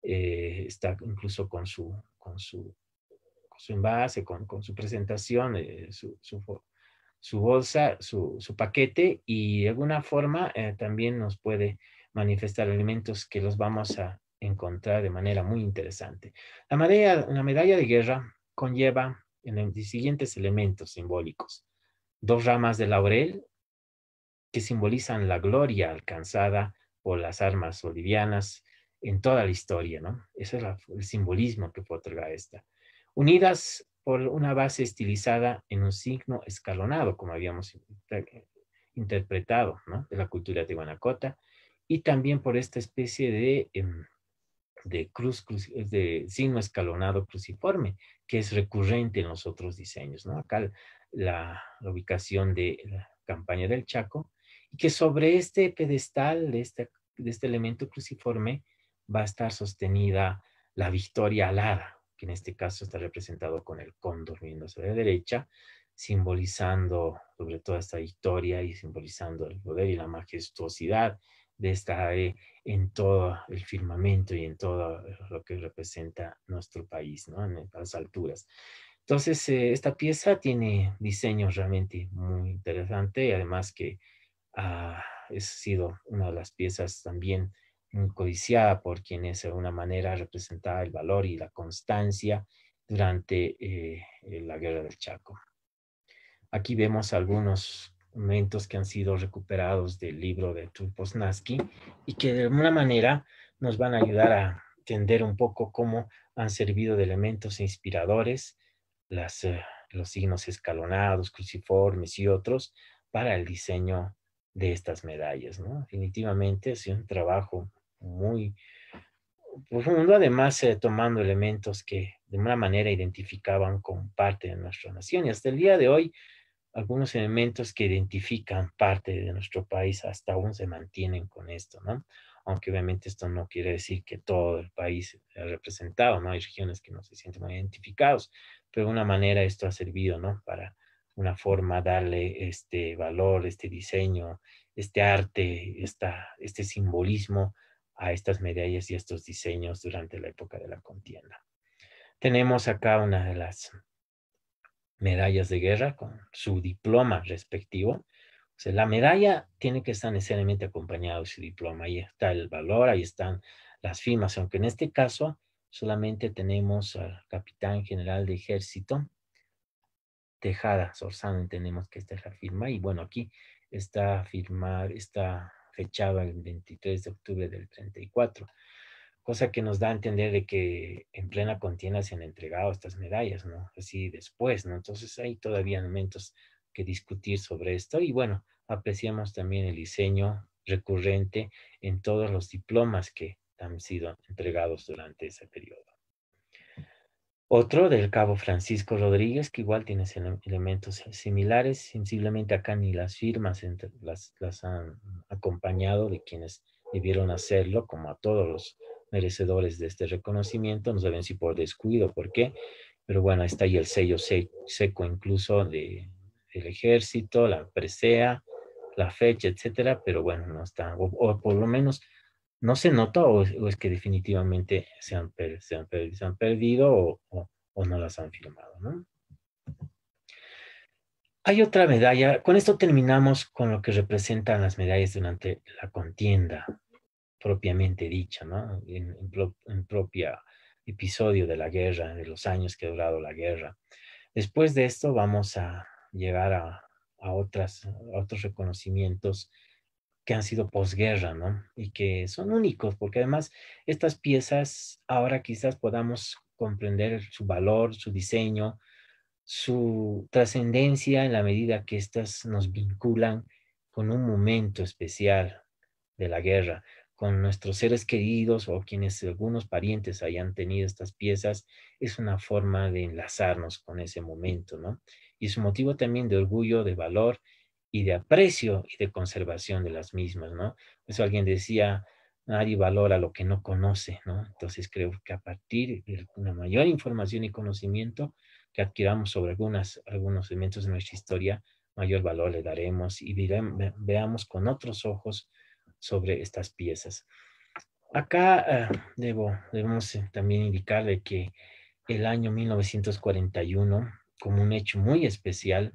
eh, está incluso con su, con su, su envase, con, su presentación, eh, su, su, su bolsa, su, paquete y de alguna forma eh, también nos puede manifestar elementos que los vamos a encontrar de manera muy interesante. La medalla, medalla de guerra conlleva en los siguientes elementos simbólicos. Dos ramas de laurel que simbolizan la gloria alcanzada por las armas bolivianas en toda la historia, ¿no? Ese es el simbolismo que puede otorgar esta. Unidas por una base estilizada en un signo escalonado, como habíamos eh, interpretado, ¿no? De la cultura de Guanacota, y también por esta especie de, em, de, cruz, eh, de signo escalonado cruciforme, que es recurrente en los otros diseños, Acá la, la ubicación de la campaña del Chaco, y que sobre este pedestal, de este, de este elemento cruciforme, va a estar sostenida la victoria alada, que en este caso está representado con el cóndor viéndose de la derecha, simbolizando sobre toda esta victoria y simbolizando el poder y la majestuosidad de esta e en todo el firmamento y en todo lo que representa nuestro país, ¿no? En las alturas. Entonces, eh, esta pieza tiene diseños realmente muy interesante, además que ha ah, sido una de las piezas también codiciada por quienes de alguna manera representaba el valor y la constancia durante eh, eh, la guerra del Chaco. Aquí vemos algunos momentos que han sido recuperados del libro de Tulposnaski y que de alguna manera nos van a ayudar a entender un poco cómo han servido de elementos inspiradores las, eh, los signos escalonados, cruciformes y otros para el diseño de estas medallas. Definitivamente es un trabajo muy profundo, además eh, tomando elementos que de una manera identificaban con parte de nuestra nación. Y hasta el día de hoy, algunos elementos que identifican parte de nuestro país hasta aún se mantienen con esto, ¿no? Aunque obviamente esto no quiere decir que todo el país sea representado, ¿no? Hay regiones que no se sienten muy identificados, pero de una manera esto ha servido, ¿no? Para una forma darle este valor, este diseño, este arte, esta, este simbolismo a estas medallas y estos diseños durante la época de la contienda. Tenemos acá una de las medallas de guerra con su diploma respectivo. sea, la medalla tiene que estar necesariamente acompañada de su diploma. Ahí está el valor, ahí están las firmas, aunque en este caso solamente tenemos al capitán general de ejército, Tejada Sorzano, tenemos que esta es la firma. Y bueno, aquí está firmar, está fechado el 23 de octubre del 34, cosa que nos da a entender de que en plena contienda se han entregado estas medallas, ¿no? Así después, ¿no? Entonces hay todavía momentos que discutir sobre esto y bueno, apreciamos también el diseño recurrente en todos los diplomas que han sido entregados durante ese periodo. Otro del cabo Francisco Rodríguez, que igual tiene elementos similares, sensiblemente acá ni las firmas entre las, las han acompañado de quienes debieron hacerlo, como a todos los merecedores de este reconocimiento, no saben si por descuido, por qué, pero bueno, está ahí el sello seco incluso de, del ejército, la presea, la fecha, etcétera, pero bueno, no está, o por lo menos no se nota o, es que definitivamente se han, perdido o, no las han firmado, ¿no? Hay otra medalla. Con esto terminamos con lo que representan las medallas durante la contienda propiamente dicha, ¿no? En, propio episodio de la guerra, de los años que ha durado la guerra. Después de esto vamos a llegar a, otras, a otros reconocimientos que han sido posguerra, ¿no? Y que son únicos, porque además estas piezas ahora quizás podamos comprender su valor, su diseño, su trascendencia en la medida que estas nos vinculan con un momento especial de la guerra, con nuestros seres queridos o quienes algunos parientes hayan tenido estas piezas, es una forma de enlazarnos con ese momento, ¿no? Y es motivo también de orgullo, de valor y de aprecio y de conservación de las mismas, ¿no? Eso alguien decía, nadie valora lo que no conoce, ¿no? Entonces creo que a partir de una mayor información y conocimiento que adquiramos sobre algunas, algunos elementos de nuestra historia, mayor valor le daremos y veamos con otros ojos sobre estas piezas. Acá ah, debo, debemos eh, también indicarle que el año 1941, como un hecho muy especial,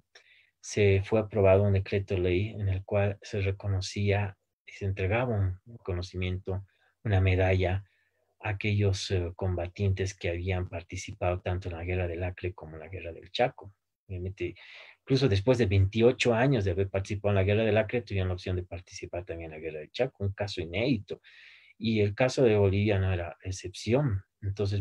se fue aprobado un decreto ley en el cual se reconocía y se entregaba un conocimiento, una medalla a aquellos eh, combatientes que habían participado tanto en la guerra del Acre como en la guerra del Chaco. incluso después de 28 años de haber participado en la guerra del Acre, tuvieron la opción de participar también en la guerra del Chaco, un caso inédito y el caso de Bolivia no era excepción. Entonces,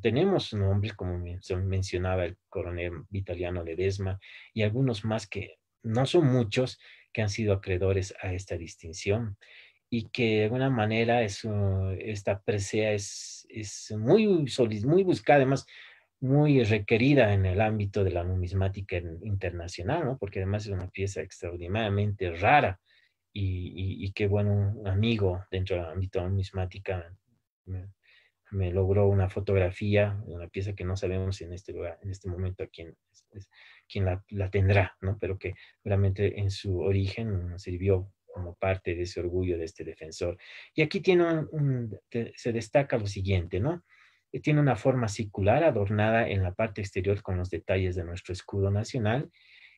tenemos nombres, como mencionaba el coronel italiano Ledesma, y algunos más que no son muchos, que han sido acreedores a esta distinción y que de alguna manera es, esta presea es, muy, muy buscada, además muy requerida en el ámbito de la numismática internacional, porque además es una pieza extraordinariamente rara y, qué bueno, un amigo dentro del ámbito numismática me, me, logró una fotografía, una pieza que no sabemos en este lugar, en este momento quién, quién la, tendrá, ¿no? Pero que realmente en su origen sirvió como parte de ese orgullo de este defensor. Y aquí tiene se destaca lo siguiente, ¿no? Eh, tiene una forma circular adornada en la parte exterior con los detalles de nuestro escudo nacional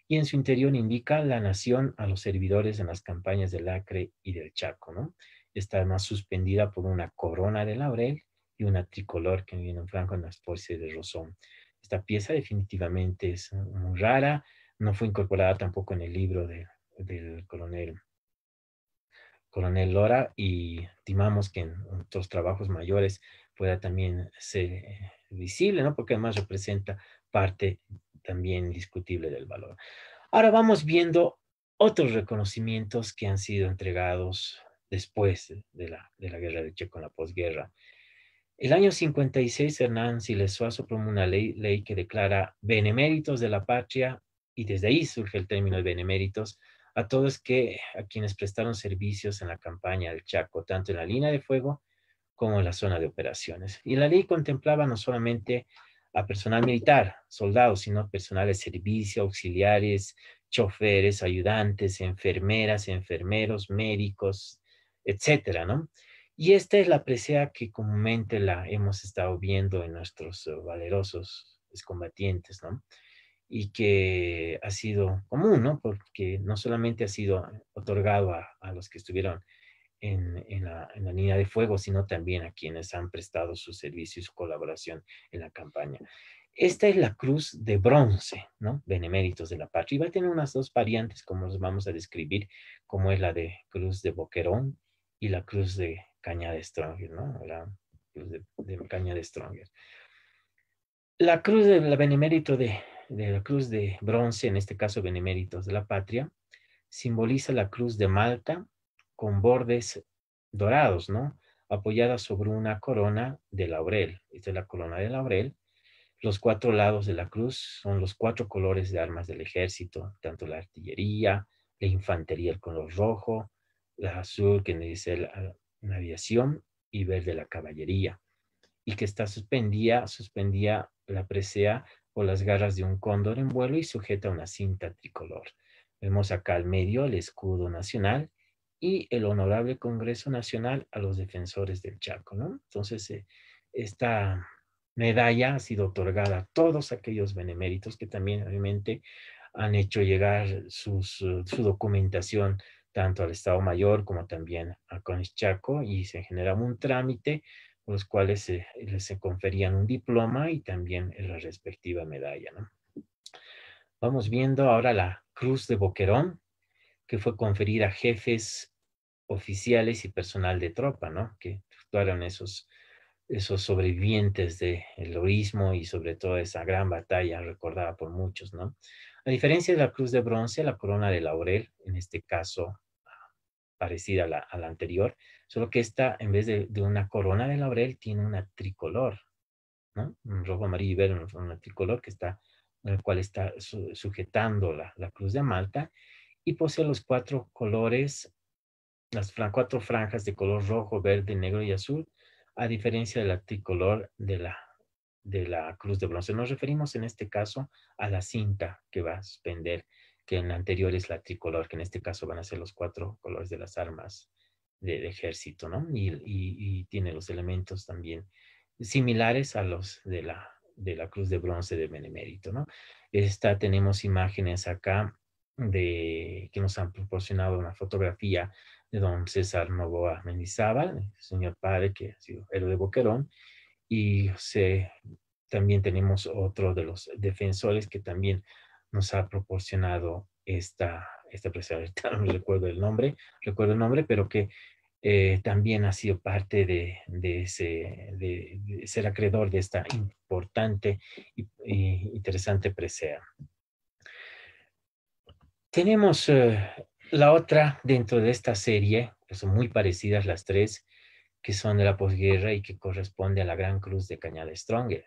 y en su interior indica la nación a los servidores en las campañas del Acre y del Chaco, ¿no? Está además suspendida por una corona de laurel y una tricolor que viene en franco en las esposa de Rosón. Esta pieza definitivamente es uh, muy rara, no fue incorporada tampoco en el libro del coronel, coronel Lora y estimamos que en otros trabajos mayores pueda también ser eh, visible, ¿no? Porque además representa parte también discutible del valor. Ahora vamos viendo otros reconocimientos que han sido entregados después de la, de la guerra de Checo en la posguerra. El año 56, Hernán silesuazo una ley, ley que declara beneméritos de la patria, y desde ahí surge el término de beneméritos, a todos que, a quienes prestaron servicios en la campaña del Chaco, tanto en la línea de fuego como en la zona de operaciones. Y la ley contemplaba no solamente a personal militar, soldados, sino personal de servicio, auxiliares, choferes, ayudantes, enfermeras, enfermeros, médicos, etcétera, ¿no? Y esta es la presea que comúnmente la hemos estado viendo en nuestros eh, valerosos combatientes, ¿no? Y que ha sido común, ¿no? Porque no solamente ha sido otorgado a, a los que estuvieron en, la, en, línea de fuego, sino también a quienes han prestado su servicio y su colaboración en la campaña. Esta es la cruz de bronce, ¿no? Beneméritos de la patria. Y va a tener unas dos variantes, como los vamos a describir, como es la de cruz de Boquerón y la cruz de Caña de Stronger, ¿no? La cruz de, Caña de Stronger. La cruz de la benemérito de la cruz de bronce, en este caso beneméritos de la patria, simboliza la cruz de Malta, con bordes dorados, ¿no? Apoyada sobre una corona de laurel. Esta es la corona de laurel. Los cuatro lados de la cruz son los cuatro colores de armas del ejército, tanto la artillería, la infantería, el color rojo, la azul, que es ah, la, aviación, y verde, la caballería. Y que está suspendida, suspendida la presea por las garras de un cóndor en vuelo y sujeta a una cinta tricolor. Vemos acá al medio el escudo nacional y el Honorable Congreso Nacional a los defensores del Chaco, ¿no? Entonces, eh, esta medalla ha sido otorgada a todos aquellos beneméritos que también obviamente han hecho llegar eh, su documentación tanto al Estado Mayor como también a Chaco y se generaba un trámite por los cuales se, se conferían un diploma y también la respectiva medalla. ¿no? Vamos viendo ahora la Cruz de Boquerón, que fue conferida a jefes, oficiales y personal de tropa, ¿no? Que actuaron esos, esos sobrevivientes del heroísmo y sobre todo esa gran batalla recordada por muchos, ¿no? A diferencia de la cruz de bronce, la corona de laurel, en este caso parecida a la, anterior, solo que esta, en vez de, una corona de laurel, tiene una tricolor, ¿no? Un rojo, amarillo y verde, una tricolor que está, en el cual está sujetando la, la cruz de Malta y posee los cuatro colores, las cuatro franjas de color rojo, verde, negro y azul, a diferencia del tricolor de la, de la cruz de bronce. Nos referimos en este caso a la cinta que va a suspender, que en la anterior es la tricolor, que en este caso van a ser los cuatro colores de las armas de ejército, ¿no? Y, tiene los elementos también similares a los de la, de la cruz de bronce de Benemérito, ¿no? Esta tenemos imágenes acá de, que nos han proporcionado una fotografía de don César Novoa Mendizábal, señor padre que ha sido héroe de Boquerón, y se, también tenemos otro de los defensores que también nos ha proporcionado esta, esta ahorita no recuerdo el nombre, recuerdo el nombre, pero que eh, también ha sido parte de, de ese, de, de ser acreedor de esta importante e interesante presea. Tenemos eh, la otra dentro de esta serie, que son muy parecidas las tres, que son de la posguerra y que corresponde a la Gran Cruz de Cañada Stronger,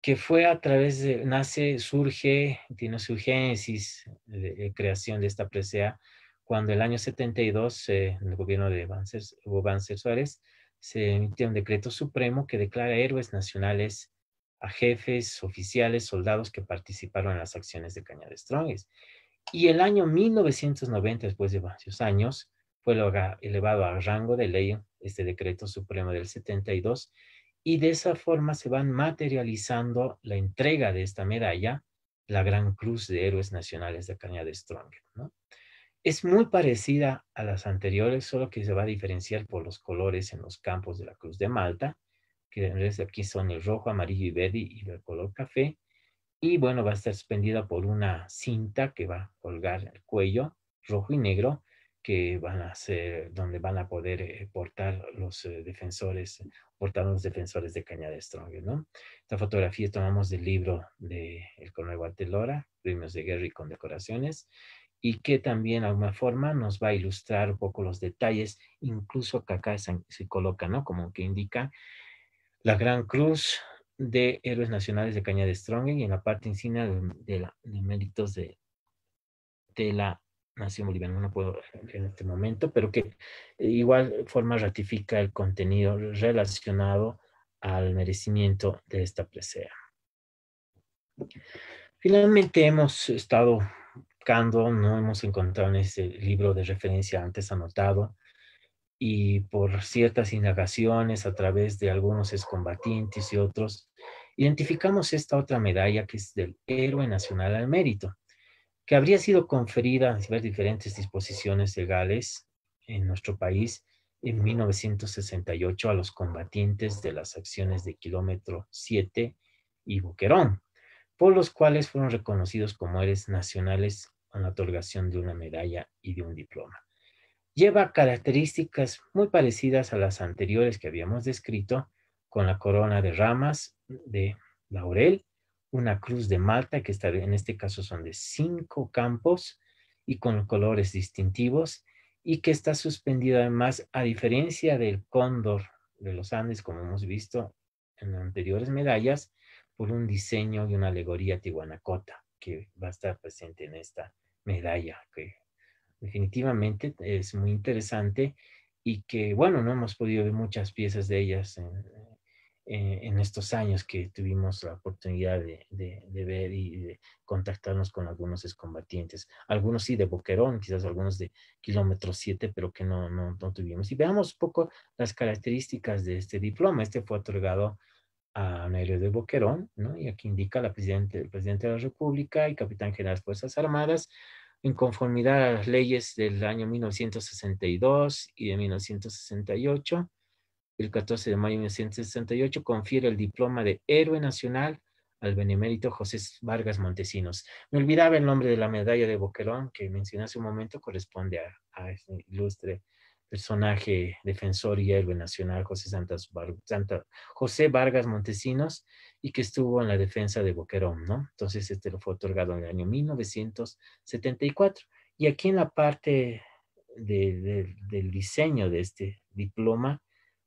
que fue a través de, nace, surge, tiene su génesis de, creación de esta presea, cuando el año 72, eh, en el gobierno de Banzer, Suárez, se emite un decreto supremo que declara héroes nacionales a jefes, oficiales, soldados que participaron en las acciones de Cañada Stronger. Y el año 1990, después de varios años, fue elevado a rango de ley este decreto supremo del 72 y de esa forma se van materializando la entrega de esta medalla, la Gran Cruz de Héroes Nacionales de Caña de Strong. Es muy parecida a las anteriores, solo que se va a diferenciar por los colores en los campos de la Cruz de Malta, que aquí son el rojo, amarillo y verde y el color café, y bueno, va a estar suspendida por una cinta que va a colgar el cuello rojo y negro que van a ser, donde van a poder eh, portar los eh, defensores, portar los defensores de Cañada de ¿no? Esta fotografía tomamos del libro de el coronel Walter Lora, Premios de Guerra y Condecoraciones, y que también de alguna forma nos va a ilustrar un poco los detalles, incluso que acá se coloca, ¿no? Como que indica la Gran Cruz, de Héroes Nacionales de Caña de Strongen y en la parte insignia de, la, de méritos de, de la Nación Boliviana. No puedo en este momento, pero que de eh, igual forma ratifica el contenido relacionado al merecimiento de esta presea. Finalmente hemos estado buscando, no hemos encontrado en ese libro de referencia antes anotado y por ciertas indagaciones a través de algunos excombatientes y otros, identificamos esta otra medalla que es del Héroe Nacional al Mérito, que habría sido conferida en diferentes disposiciones legales en nuestro país en 1968 a los combatientes de las acciones de Kilómetro 7 y Boquerón, por los cuales fueron reconocidos como héroes nacionales con la otorgación de una medalla y de un diploma lleva características muy parecidas a las anteriores que habíamos descrito, con la corona de ramas de laurel, una cruz de Malta, que está, en este caso son de cinco campos y con colores distintivos, y que está suspendida además, a diferencia del cóndor de los Andes, como hemos visto en anteriores medallas, por un diseño y una alegoría cota que va a estar presente en esta medalla que definitivamente es muy interesante y que, bueno, no hemos podido ver muchas piezas de ellas en, eh, estos años que tuvimos la oportunidad de, ver y de contactarnos con algunos excombatientes, algunos sí de Boquerón, quizás algunos de kilómetro 7, pero que no, no, tuvimos. Y veamos un poco las características de este diploma. Este fue otorgado a héroe de Boquerón, ¿no? y aquí indica la presidente, el presidente de la República y capitán general de las Fuerzas Armadas, en conformidad a las leyes del año 1962 y de 1968. El 14 de mayo de 1968 confiere el diploma de Héroe Nacional al benemérito José Vargas Montesinos. Me olvidaba el nombre de la medalla de Boquerón que mencioné hace un momento, corresponde a, ese ilustre personaje defensor y héroe nacional José, Santas, José Vargas Montesinos y que estuvo en la defensa de Boquerón, ¿no? Entonces este lo fue otorgado en el año 1974. Y aquí en la parte del diseño de este diploma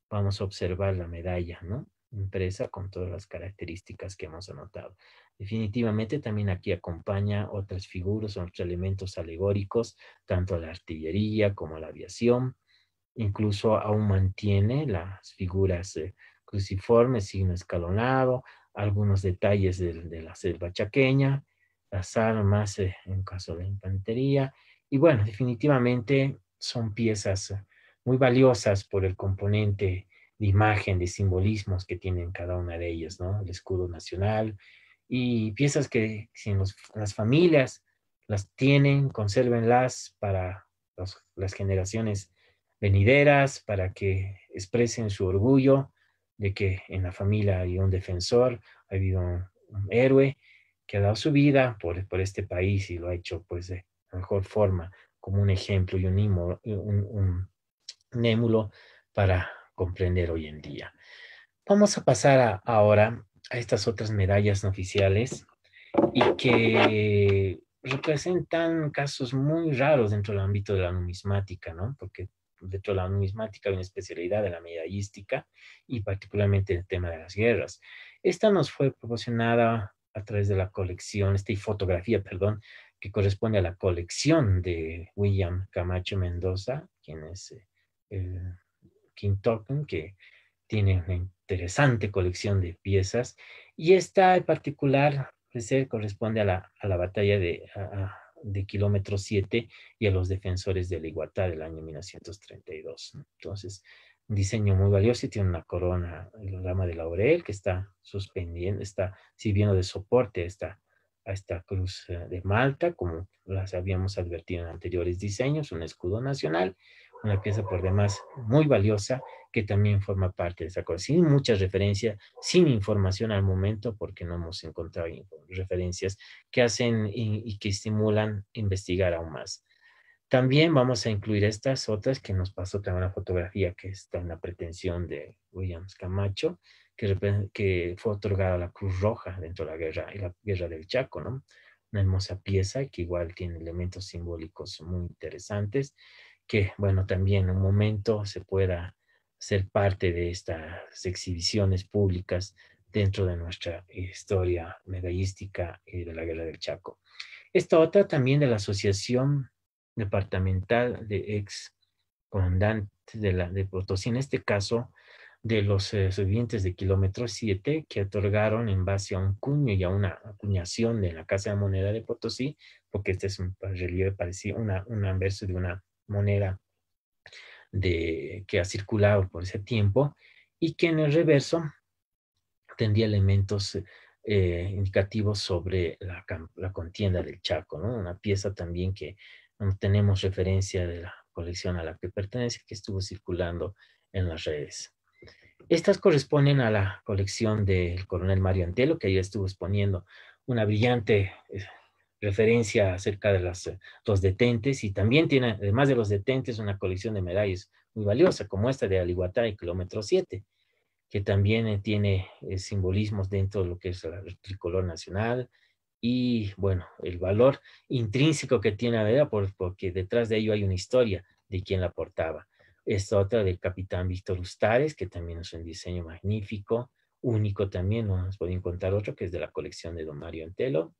vamos a observar la medalla, ¿no? Impresa con todas las características que hemos anotado. Definitivamente también aquí acompaña otras figuras, otros elementos alegóricos, tanto la artillería como la aviación, incluso aún mantiene las figuras eh, cruciformes, signo escalonado, algunos detalles de, la selva chaqueña, las armas eh, en caso de infantería. Y bueno, definitivamente son piezas muy valiosas por el componente de imagen, de simbolismos que tienen cada una de ellas, ¿no? El escudo nacional y piezas que si las familias las tienen, consérvenlas para las generaciones venideras para que expresen su orgullo de que en la familia hay un defensor, ha habido un, héroe que ha dado su vida por, por, este país y lo ha hecho pues de mejor forma, como un ejemplo y un, un, para comprender hoy en día. Vamos a pasar ahora a estas otras medallas no oficiales y que representan casos muy raros dentro del ámbito de la numismática, ¿no? Porque dentro de la numismática hay una especialidad de la medallística y particularmente el tema de las guerras. Esta nos fue proporcionada a través de la colección, esta fotografía, perdón, que corresponde a la colección de William Camacho Mendoza, quien es eh, el King Token, que tiene una interesante colección de piezas. Y esta en particular, pues, corresponde a la, batalla de, de kilómetro 7 y a los defensores de la igualdad del año 1932. Entonces, un diseño muy valioso y tiene una corona, el rama de laurel que está suspendiendo, está sirviendo de soporte a esta cruz eh, de Malta, como las habíamos advertido en anteriores diseños, un escudo nacional, una pieza por demás muy valiosa que también forma parte de esa cosa. Sin muchas referencias, sin información al momento, porque no hemos encontrado referencias que hacen y, que estimulan investigar aún más. También vamos a incluir estas otras que nos pasó también una fotografía, que está en la pretensión de Williams Camacho, que, que fue otorgada a la Cruz Roja dentro de la guerra, la guerra del Chaco, ¿no? Una hermosa pieza que igual tiene elementos simbólicos muy interesantes que, bueno, también en un momento se pueda ser parte de estas exhibiciones públicas dentro de nuestra historia medallística eh, de la Guerra del Chaco. Esta otra también de la Asociación Departamental de Ex Comandantes de, la, de Potosí, en este caso de los eh, de kilómetro 7 que otorgaron en base a un cuño y a una acuñación de la Casa de Moneda de Potosí, porque este es un relieve parecido, una, un anverso de una moneda de, que ha circulado por ese tiempo y que en el reverso tendría elementos eh, indicativos sobre la, contienda del Chaco, una pieza también que no mm, tenemos referencia de la colección a la que pertenece, que estuvo circulando en las redes. Estas corresponden a la colección del coronel Mario Antelo, que ahí estuvo exponiendo una brillante eh, referencia acerca de las, los eh, detentes y también tiene, además de los detentes, una colección de medallas muy valiosa, como esta de de kilómetro 7, que también eh, tiene eh, simbolismos dentro de lo que es el tricolor nacional y, bueno, el valor intrínseco que tiene la medalla, porque detrás de ello hay una historia de quien la portaba. Esta otra del capitán Víctor Ustares, que también es un diseño magnífico, único también, no nos puede encontrar otro, que es de la colección de Don Mario Antelo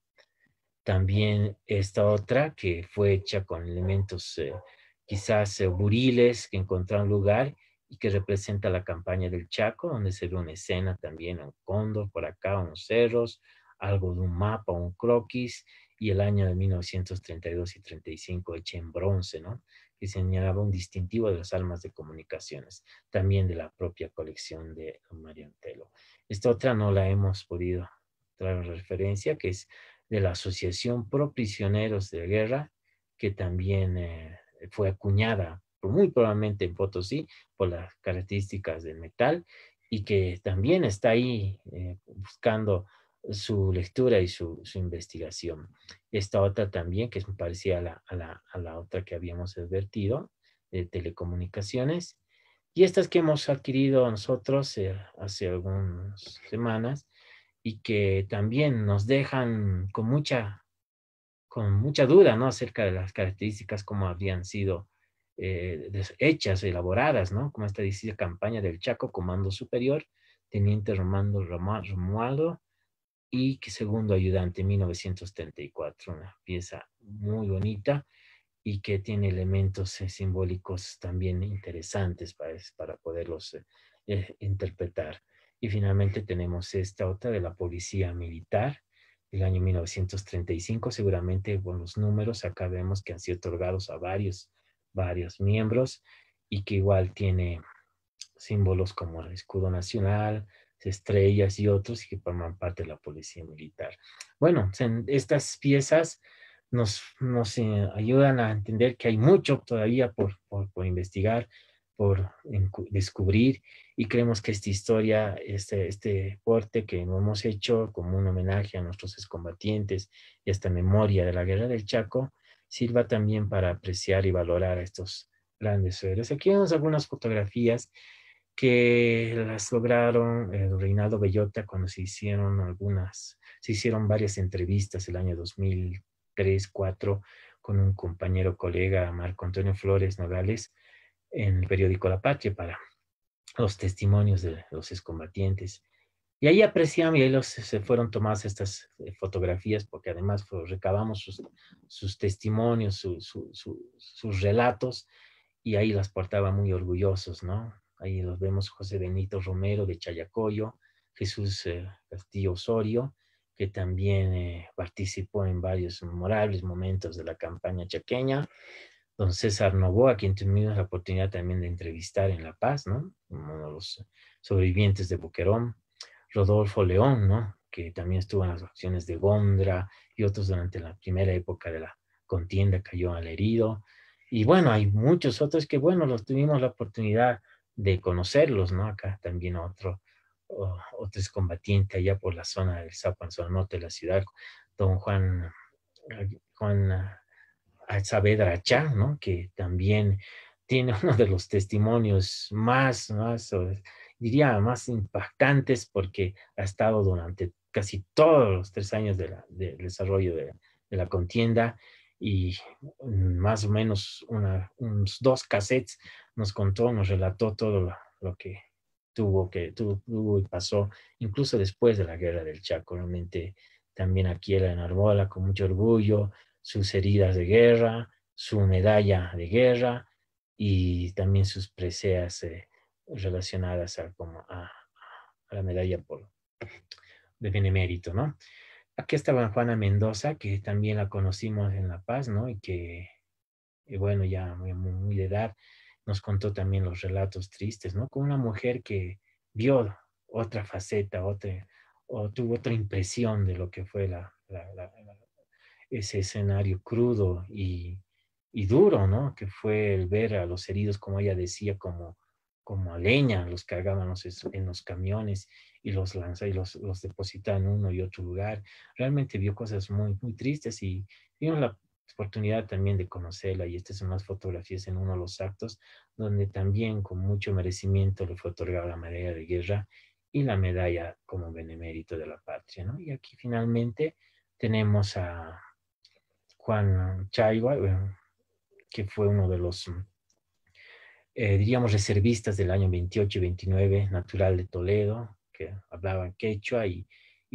también esta otra que fue hecha con elementos eh, quizás eh, buriles que encontraron lugar y que representa la campaña del Chaco, donde se ve una escena también, un cóndor por acá, unos cerros, algo de un mapa, un croquis, y el año de 1932 y 35 hecha en bronce, ¿no? que señalaba un distintivo de las almas de comunicaciones, también de la propia colección de Antelo. Esta otra no la hemos podido traer en referencia, que es de la Asociación Pro Prisioneros de Guerra, que también eh, fue acuñada muy probablemente en Potosí por las características del metal y que también está ahí eh, buscando su lectura y su, investigación. Esta otra también, que es parecida a la, otra que habíamos advertido, de telecomunicaciones. Y estas que hemos adquirido nosotros eh, hace algunas semanas, y que también nos dejan con mucha, con mucha duda acerca de las características como habían sido eh, hechas, elaboradas, ¿no? como esta dice campaña del Chaco, Comando Superior, Teniente Romando Romualdo y que segundo ayudante, 1934, una pieza muy bonita y que tiene elementos eh, simbólicos también interesantes para, poderlos eh, interpretar. Y finalmente tenemos esta otra de la policía militar del año 1935. Seguramente con los números acá vemos que han sido otorgados a varios, varios miembros y que igual tiene símbolos como el escudo nacional, estrellas y otros que forman parte de la policía militar. Bueno, estas piezas nos, nos eh, ayudan a entender que hay mucho todavía por, por investigar por descubrir y creemos que esta historia, este, este porte que hemos hecho como un homenaje a nuestros excombatientes y esta memoria de la guerra del Chaco, sirva también para apreciar y valorar a estos grandes héroes. Aquí vemos algunas fotografías que las lograron el reinado Bellota cuando se hicieron algunas, se hicieron varias entrevistas el año 2003, 2004 con un compañero colega, Marco Antonio Flores Nogales, en el periódico La Patria para los testimonios de los excombatientes. Y ahí apreciamos, y ahí se fueron tomadas estas eh, fotografías, porque además recabamos sus, testimonios, sus relatos, y ahí las portaba muy orgullosos, ¿no? Ahí los vemos José Benito Romero de Chayacoyo, Jesús eh, Castillo Osorio, que también eh, participó en varios memorables momentos de la campaña chaqueña, don César Novoa, quien tuvimos la oportunidad también de entrevistar en La Paz, ¿no? Uno de los sobrevivientes de buquerón Rodolfo León, ¿no? Que también estuvo en las acciones de Gondra y otros durante la primera época de la contienda, cayó al herido. Y bueno, hay muchos otros que, bueno, los tuvimos la oportunidad de conocerlos, ¿no? Acá también otro, otro combatiente allá por la zona del zapan al norte de la ciudad, don Juan, Juan Saavedra Chá, ¿no? que también tiene uno de los testimonios más, eh, diría, más impactantes porque ha estado durante casi todos los tres años del desarrollo de, la contienda y mm, más o menos unos dos cassettes nos contó, nos relató todo lo, que tuvo que tuvo y pasó, incluso después de la guerra del Chaco. Realmente también aquí en enarbola con mucho orgullo sus heridas de guerra, su medalla de guerra y también sus preseas eh, relacionadas a, como a, la medalla polo de benemérito, ¿no? Aquí estaba Juana Mendoza, que también la conocimos en La Paz, ¿no? Y que, bueno, ya muy, de edad, nos contó también los relatos tristes, ¿no? Con una mujer que vio otra faceta, o tuvo otra impresión de lo que fue la, ese escenario crudo y, y duro, ¿no? Que fue el ver a los heridos, como ella decía, como, como a leña, los cargaban en los camiones y los lanzaban y los, los depositaban en uno y otro lugar. Realmente vio cosas muy, muy tristes y vimos la oportunidad también de conocerla y estas son las fotografías en uno de los actos donde también con mucho merecimiento le fue otorgada la medalla de guerra y la medalla como benemérito de la patria, ¿no? Y aquí finalmente tenemos a Juan Chaywa, eh, que fue uno de los, eh, diríamos, reservistas del año 28 y 29, natural de Toledo, que hablaba quechua y,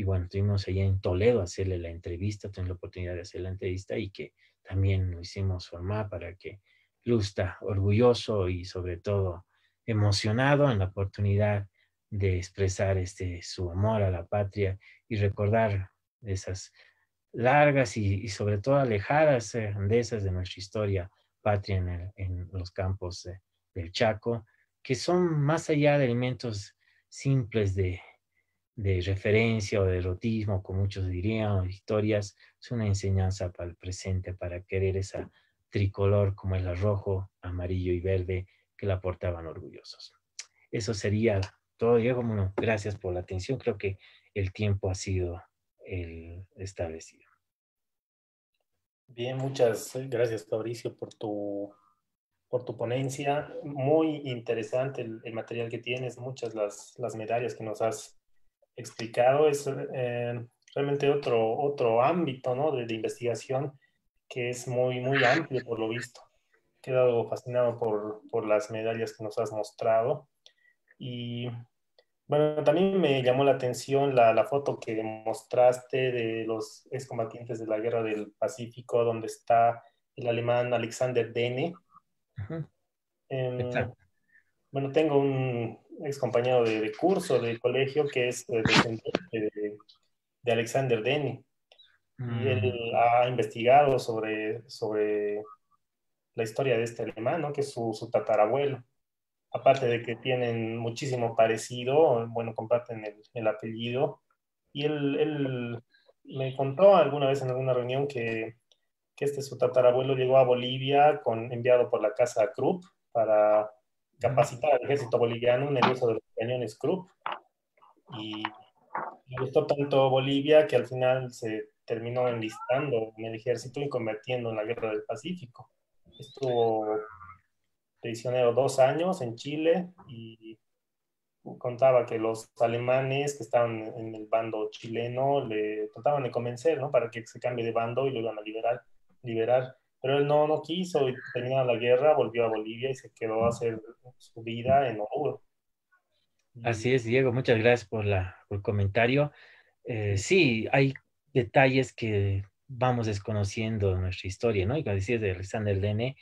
bueno, estuvimos allá en Toledo a hacerle la entrevista, tuvimos la oportunidad de hacer la entrevista y que también lo hicimos formar para que Lusta, orgulloso y sobre todo emocionado en la oportunidad de expresar este, su amor a la patria y recordar esas largas y, sobre todo alejadas esas eh, de nuestra historia patria en, los campos eh, del Chaco, que son más allá de elementos simples de, de referencia o de erotismo, como muchos dirían, historias, es una enseñanza para el presente, para querer esa tricolor como el rojo, amarillo y verde que la portaban orgullosos. Eso sería todo, Diego. Bueno, gracias por la atención. Creo que el tiempo ha sido el establecido. Bien, muchas eh, gracias Fabricio por tu, por tu ponencia. Muy interesante el, material que tienes, muchas las, las, medallas que nos has explicado. Es eh, realmente otro, otro ámbito ¿no? de, de, investigación que es muy, muy amplio por lo visto. He quedado fascinado por, por las medallas que nos has mostrado. Y bueno, también me llamó la atención la, foto que mostraste de los excombatientes de la Guerra del Pacífico, donde está el alemán Alexander Dene. Em, bueno, tengo un excompañero de, de curso de colegio que es eh, descendiente de, Alexander Dene. Y él mm. ha investigado sobre, sobre la historia de este alemán, ¿no? que es su tatarabuelo aparte de que tienen muchísimo parecido, bueno, comparten el, apellido. Y él, me contó alguna vez en alguna reunión que, este su tatarabuelo llegó a Bolivia con, enviado por la Casa Krupp para capacitar al ejército boliviano en el uso de los cañones Krupp. Y le gustó tanto Bolivia que al final se terminó enlistando en el ejército y convirtiendo en la guerra del Pacífico. Estuvo prisionero dos años en Chile y contaba que los alemanes que estaban en el bando chileno le trataban de convencer, ¿no? Para que se cambie de bando y lo iban a liberar, liberar. Pero él no, no quiso y terminada la guerra volvió a Bolivia y se quedó a hacer su vida en Oruro. Así es, Diego, muchas gracias por, la, por el comentario. Eh, sí, hay detalles que vamos desconociendo en nuestra historia, ¿no? Y como decías de Alexander Lene,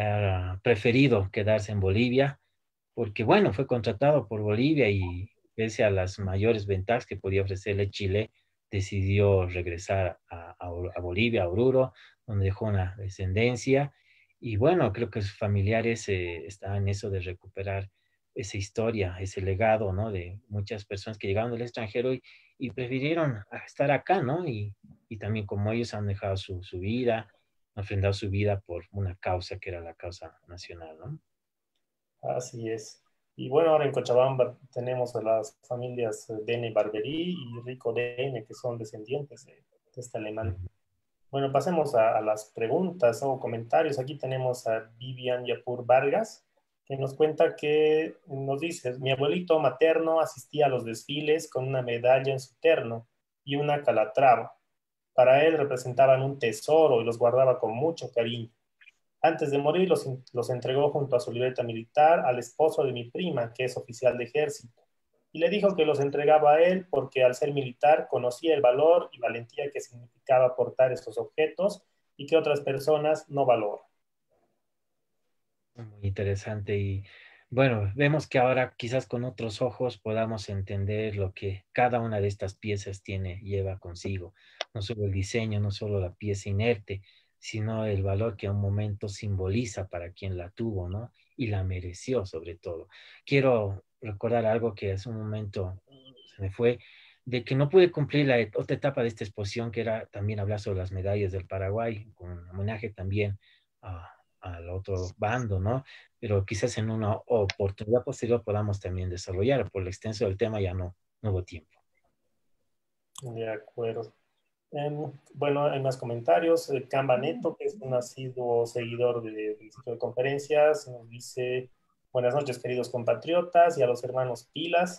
ha preferido quedarse en Bolivia porque, bueno, fue contratado por Bolivia y pese a las mayores ventajas que podía ofrecerle Chile, decidió regresar a, Bolivia, a Oruro, donde dejó una descendencia. Y bueno, creo que sus familiares eh, están en eso de recuperar esa historia, ese legado, ¿no? De muchas personas que llegaron del extranjero y, prefirieron estar acá, ¿no? Y, y, también como ellos han dejado su, su vida, ofrendado su vida por una causa que era la causa nacional, ¿no? Así es. Y bueno, ahora en Cochabamba tenemos a las familias eh, Dene Barberí y Rico Dene, que son descendientes de, este alemán. Bueno, pasemos a, a, las preguntas o comentarios. Aquí tenemos a Vivian Yapur Vargas, que nos cuenta que nos dice, mi abuelito materno asistía a los desfiles con una medalla en su terno y una calatrava. Para él representaban un tesoro y los guardaba con mucho cariño. Antes de morir los, entregó junto a su libreta militar al esposo de mi prima, que es oficial de ejército, y le dijo que los entregaba a él porque al ser militar conocía el valor y valentía que significaba portar estos objetos y que otras personas no valoran. Muy interesante y bueno, vemos que ahora quizás con otros ojos podamos entender lo que cada una de estas piezas tiene, lleva consigo no solo el diseño, no solo la pieza inerte, sino el valor que a un momento simboliza para quien la tuvo, ¿no? Y la mereció sobre todo. Quiero recordar algo que hace un momento se me fue, de que no pude cumplir la otra etapa de esta exposición, que era también hablar sobre las medallas del Paraguay, con homenaje también al otro bando, ¿no? Pero quizás en una oportunidad posterior podamos también desarrollar, por el extenso del tema ya no, no hubo tiempo. De acuerdo. Em, bueno, hay más comentarios. Eh, Camba Neto, que es un nacido seguidor del sitio de conferencias, nos dice buenas noches, queridos compatriotas y a los hermanos Pilas.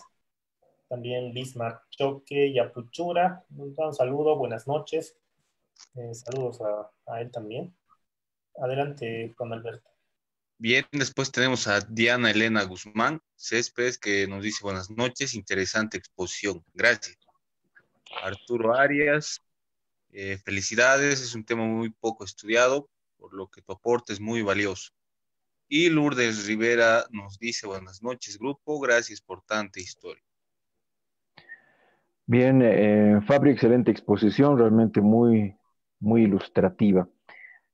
También Bismarck Choque y Apuchura. Un saludo, buenas noches. Eh, saludos a, él también. Adelante con Alberto. Bien, después tenemos a Diana Elena Guzmán Céspedes, que nos dice buenas noches, interesante exposición. Gracias. Arturo Arias, eh, felicidades, es un tema muy poco estudiado, por lo que tu aporte es muy valioso. Y Lourdes Rivera nos dice buenas noches, grupo, gracias por tanta historia. Bien, eh, Fabio, excelente exposición, realmente muy, muy ilustrativa.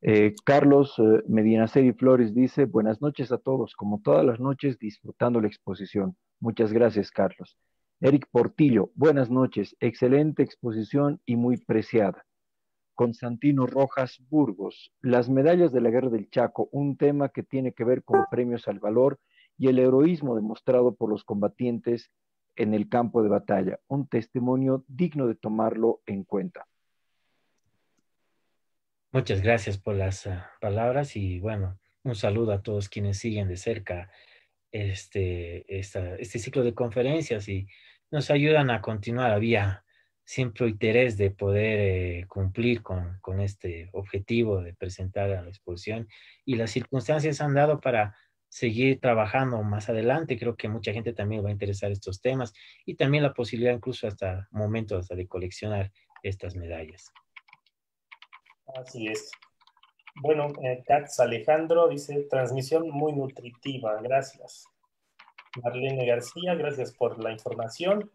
Eh, Carlos Medina Ceri Flores dice, buenas noches a todos, como todas las noches, disfrutando la exposición. Muchas gracias, Carlos. Eric Portillo, buenas noches, excelente exposición y muy preciada. Constantino Rojas Burgos, las medallas de la Guerra del Chaco, un tema que tiene que ver con premios al valor y el heroísmo demostrado por los combatientes en el campo de batalla, un testimonio digno de tomarlo en cuenta. Muchas gracias por las eh, palabras y bueno, un saludo a todos quienes siguen de cerca este, este ciclo de conferencias y nos ayudan a continuar. la vía siempre interés de poder eh, cumplir con, con, este objetivo de presentar a la exposición y las circunstancias han dado para seguir trabajando más adelante. Creo que mucha gente también va a interesar estos temas y también la posibilidad incluso hasta momentos hasta de coleccionar estas medallas. Así es. Bueno, eh, Alejandro dice, transmisión muy nutritiva, gracias. Marlene García, gracias por la información.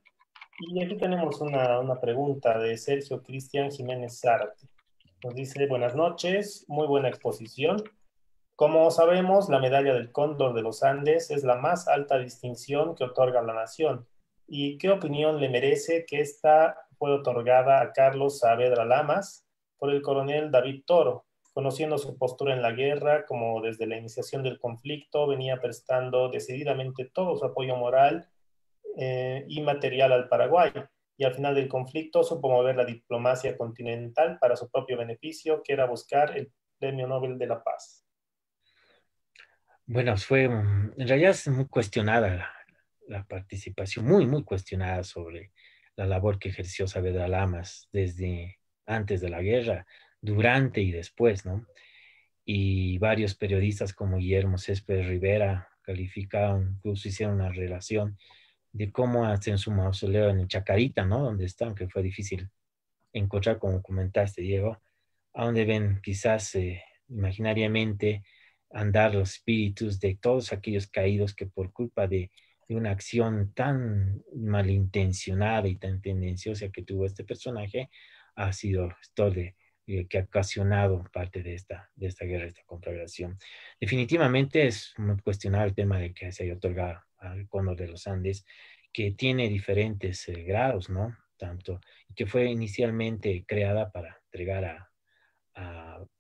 Y aquí tenemos una, pregunta de Sergio Cristian Jiménez Zárate. Nos dice, buenas noches, muy buena exposición. Como sabemos, la medalla del Cóndor de los Andes es la más alta distinción que otorga la nación. ¿Y qué opinión le merece que esta fue otorgada a Carlos Saavedra Lamas por el coronel David Toro, conociendo su postura en la guerra, como desde la iniciación del conflicto venía prestando decididamente todo su apoyo moral eh, y material al Paraguay y al final del conflicto supo mover la diplomacia continental para su propio beneficio, que era buscar el Premio Nobel de la Paz. Bueno, fue en realidad muy cuestionada la, participación, muy, muy cuestionada sobre la labor que ejerció Saavedra Lamas desde antes de la guerra, durante y después, ¿no? Y varios periodistas como Guillermo Céspedes Rivera calificaron, incluso hicieron una relación de cómo hacen su mausoleo en Chacarita, ¿no? Donde está, aunque fue difícil encontrar, como comentaste, Diego, a donde ven quizás eh, imaginariamente andar los espíritus de todos aquellos caídos que por culpa de, una acción tan malintencionada y tan tendenciosa que tuvo este personaje, ha sido esto de, eh, que ha ocasionado parte de esta, de esta guerra, esta conflagración. Definitivamente es muy cuestionable el tema de que se haya otorgado al los de los Andes, que tiene diferentes eh, grados, ¿no? Tanto, y que fue inicialmente creada para entregar a,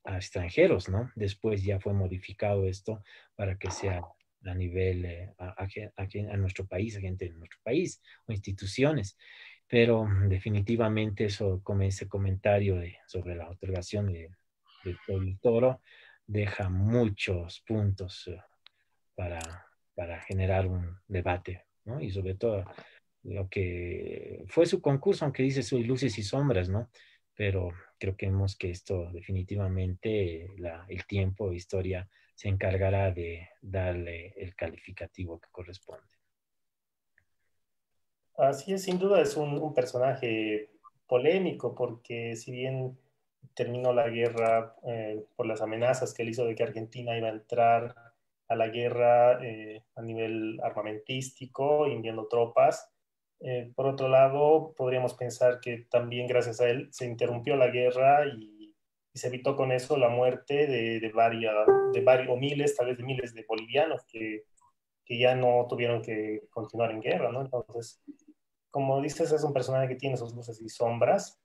extranjeros, ¿no? Después ya fue modificado esto para que sea a nivel, eh, a, nuestro país, a gente de nuestro país o instituciones. Pero mm, definitivamente eso, como ese comentario sobre la otorgación del toro deja muchos puntos eh, para para generar un debate, ¿no? Y sobre todo lo que fue su concurso, aunque dice sus luces y sombras, ¿no? Pero creo que vemos que esto definitivamente, el tiempo, historia, se encargará de darle el calificativo que corresponde. Así es, sin duda es un, personaje polémico, porque si bien terminó la guerra eh, por las amenazas que él hizo de que Argentina iba a entrar a la guerra eh, a nivel armamentístico, enviando tropas. Eh, por otro lado, podríamos pensar que también gracias a él se interrumpió la guerra y, se evitó con eso la muerte de, de, de varios, miles, tal vez de miles de bolivianos que, ya no tuvieron que continuar en guerra, Entonces, como dices, es un personaje que tiene sus luces y sombras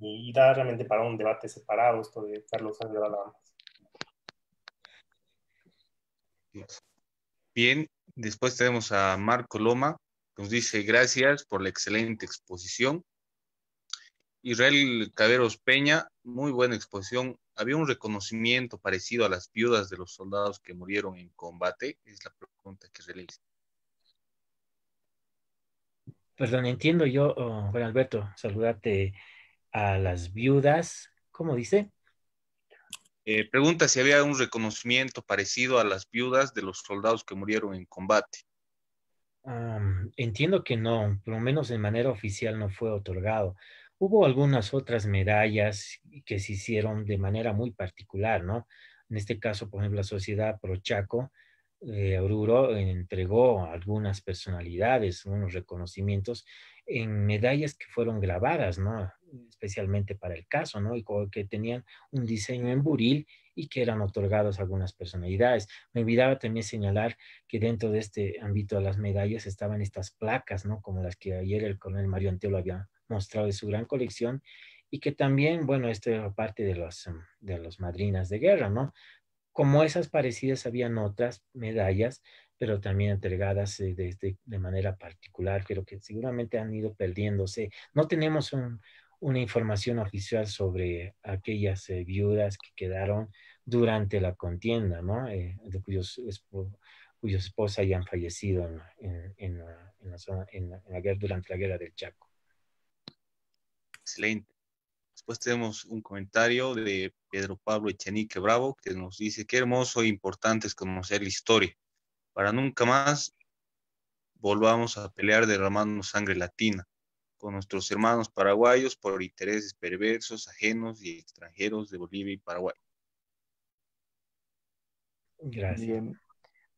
y, da realmente para un debate separado esto de Carlos Sánchez Bien, después tenemos a Marco Loma, que nos dice gracias por la excelente exposición. Israel caberos Peña, muy buena exposición. Había un reconocimiento parecido a las viudas de los soldados que murieron en combate, es la pregunta que realiza. Perdón, entiendo yo, oh, Alberto, saludarte a las viudas, ¿cómo dice? Eh, pregunta si había un reconocimiento parecido a las viudas de los soldados que murieron en combate. entiendo que no, por lo menos de manera oficial no fue otorgado. Hubo algunas otras medallas que se hicieron de manera muy particular, ¿no? En este caso, por ejemplo, la Sociedad Prochaco de Oruro entregó algunas personalidades, unos reconocimientos en medallas que fueron grabadas, ¿no? Especialmente para el caso, ¿no? Y que tenían un diseño en buril y que eran otorgados a algunas personalidades. Me olvidaba también señalar que dentro de este ámbito de las medallas estaban estas placas, ¿no? Como las que ayer el coronel Mario Antelo había mostrado de su gran colección y que también, bueno, esto era parte de las em, de los madrinas de guerra, ¿no? Como esas parecidas habían otras medallas pero también entregadas eh, de, de, manera particular, pero que seguramente han ido perdiéndose. No tenemos una información oficial sobre aquellas eh, viudas que quedaron durante la contienda, ¿no? Eh, de cuyos, cuyos esposas hayan fallecido en, en, la, guerra, durante la guerra del Chaco. Excelente. Después tenemos un comentario de Pedro Pablo Echenique Bravo que nos dice qué hermoso e importante es conocer la historia para nunca más volvamos a pelear derramando sangre latina con nuestros hermanos paraguayos por intereses perversos, ajenos y extranjeros de Bolivia y Paraguay. Gracias.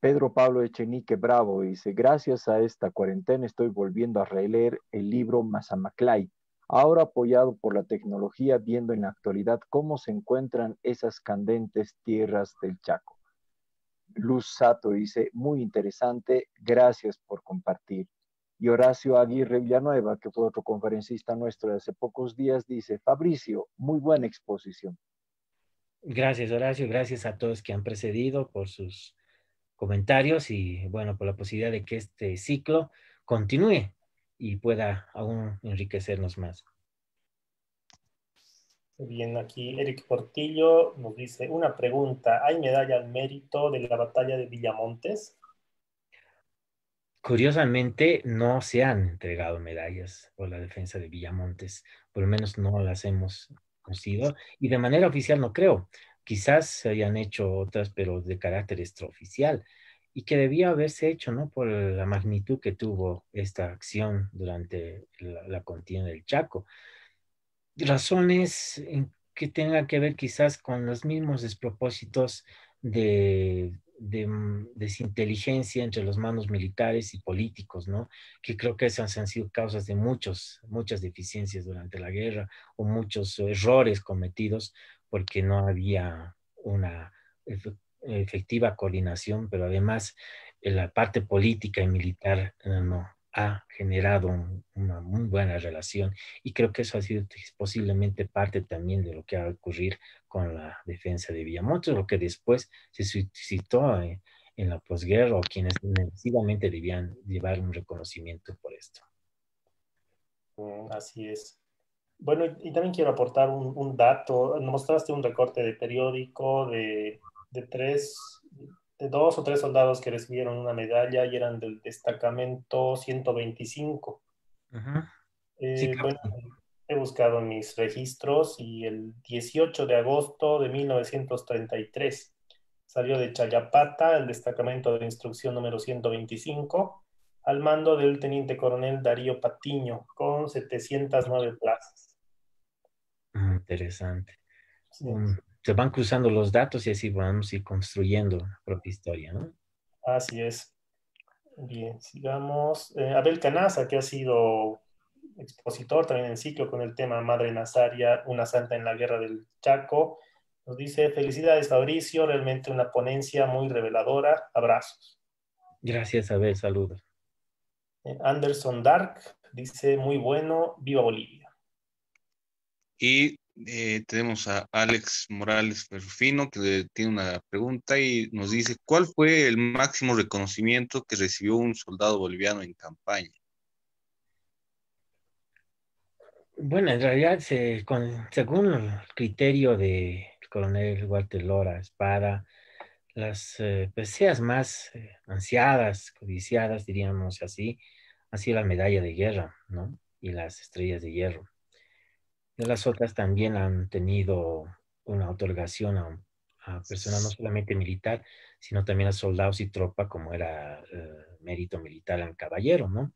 Pedro Pablo Echenique Bravo dice, gracias a esta cuarentena estoy volviendo a releer el libro Mazamaclay, ahora apoyado por la tecnología, viendo en la actualidad cómo se encuentran esas candentes tierras del Chaco. Luz Sato dice, muy interesante, gracias por compartir. Y Horacio Aguirre Villanueva, que fue otro conferencista nuestro hace pocos días, dice, Fabricio, muy buena exposición. Gracias, Horacio, gracias a todos que han precedido por sus comentarios y, bueno, por la posibilidad de que este ciclo continúe y pueda aún enriquecernos más. Bien, aquí Eric Portillo nos dice una pregunta. ¿Hay medalla al mérito de la batalla de Villamontes? Curiosamente, no se han entregado medallas por la defensa de Villamontes, por lo menos no las hemos conocido y de manera oficial no creo. Quizás se hayan hecho otras, pero de carácter extraoficial y que debía haberse hecho, ¿no? Por la magnitud que tuvo esta acción durante la contienda del Chaco razones que tengan que ver quizás con los mismos despropósitos de, mm, desinteligencia entre los manos militares y políticos, ¿no? Que creo que esas han sido causas de muchos, muchas deficiencias durante la guerra o muchos errores cometidos porque no había una efectiva coordinación, pero además eh, la parte política y militar eh, no, ha generado una muy buena relación y creo que eso ha sido posiblemente parte también de lo que va a ocurrir con la defensa de Villamontes, lo que después se suscitó eh, en, la posguerra o quienes necesariamente debían llevar un reconocimiento por esto. Mm, así es. Bueno, y también quiero aportar un, dato. mostraste un recorte de periódico de tres dos o tres soldados que recibieron una medalla y eran del destacamento 125. Eh, he buscado mis registros y el 18 de agosto de 1933 salió de Chayapata el destacamento de instrucción número 125 al mando del teniente coronel Darío Patiño con 709 plazas. Ah, interesante se van cruzando los datos y así vamos a ir construyendo la propia historia, ¿no? Así es. Bien, sigamos. Eh, Abel Canaza, que ha sido expositor también en ciclo con el tema Madre Nazaria, una santa en la guerra del Chaco, nos dice, felicidades Fabricio, realmente una ponencia muy reveladora, abrazos. Gracias Abel, saludos. Eh, Anderson Dark dice, muy bueno, viva Bolivia. Y eh, tenemos a Alex Morales Perfino que tiene una pregunta y nos dice, ¿cuál fue el máximo reconocimiento que recibió un soldado boliviano en campaña? Bueno, en realidad, según el criterio del coronel Walter Lora Espada, las eh, peseas más eh, ansiadas, codiciadas, diríamos así, han sido la medalla de guerra, ¿no? Y las estrellas de hierro las otras también han tenido una otorgación a, personas no solamente militar, sino también a soldados y tropa, como era eh, mérito militar al caballero, ¿no?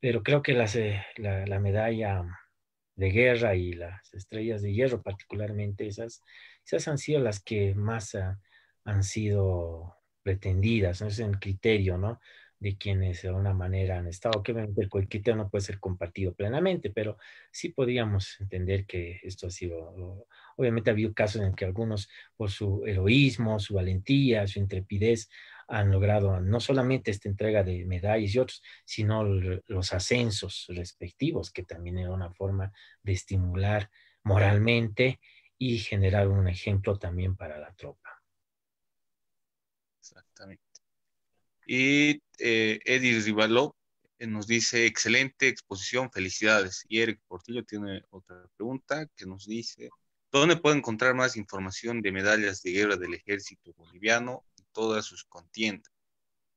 Pero creo que eh, la, medalla de guerra y las estrellas de hierro, particularmente esas, esas han sido las que más eh, han sido pretendidas, ¿no? es el criterio, ¿no? de quienes de alguna manera han estado, que obviamente el no puede ser compartido plenamente, pero sí podríamos entender que esto ha sido, obviamente ha habido casos en que algunos por su heroísmo, su valentía, su intrepidez, han logrado no solamente esta entrega de medallas y otros, sino los ascensos respectivos, que también era una forma de estimular moralmente y generar un ejemplo también para la tropa. Exactamente. Y eh, Eddie Rivaló eh, nos dice, excelente exposición, felicidades. Y Eric Portillo tiene otra pregunta que nos dice, ¿dónde puedo encontrar más información de medallas de guerra del ejército boliviano y todas sus contiendas?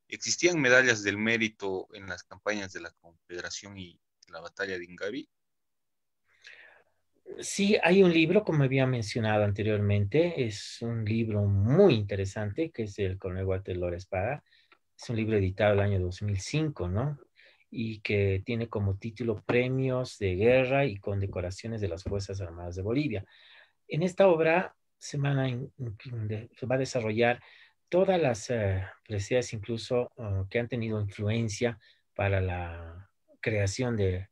¿Existían medallas del mérito en las campañas de la Confederación y la batalla de Ingavi? Sí, hay un libro, como había mencionado anteriormente, es un libro muy interesante, que es el coronel Walter Lórez Espada, es un libro editado el año 2005, ¿no? Y que tiene como título Premios de Guerra y Condecoraciones de las Fuerzas Armadas de Bolivia. En esta obra se, van a, va a desarrollar todas las eh, incluso oh, que han tenido influencia para la creación de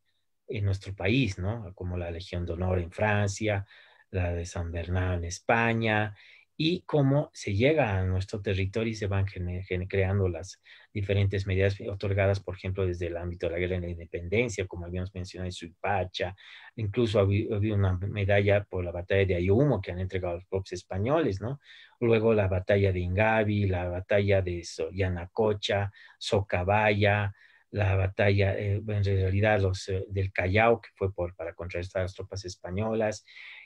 en nuestro país, ¿no? Como la Legión de Honor en Francia, la de San Bernardo en España, y cómo se llega a nuestro territorio y se van creando las diferentes medidas otorgadas, por ejemplo, desde el ámbito de la guerra de la independencia, como habíamos mencionado en Suipacha, incluso había una medalla por la batalla de Ayumo que han entregado los propios españoles, ¿no? Luego la batalla de Ingavi, la batalla de Yanacocha, Socabaya, la batalla, eh, en realidad los eh, del Callao, que fue para contrarrestar a las tropas españolas,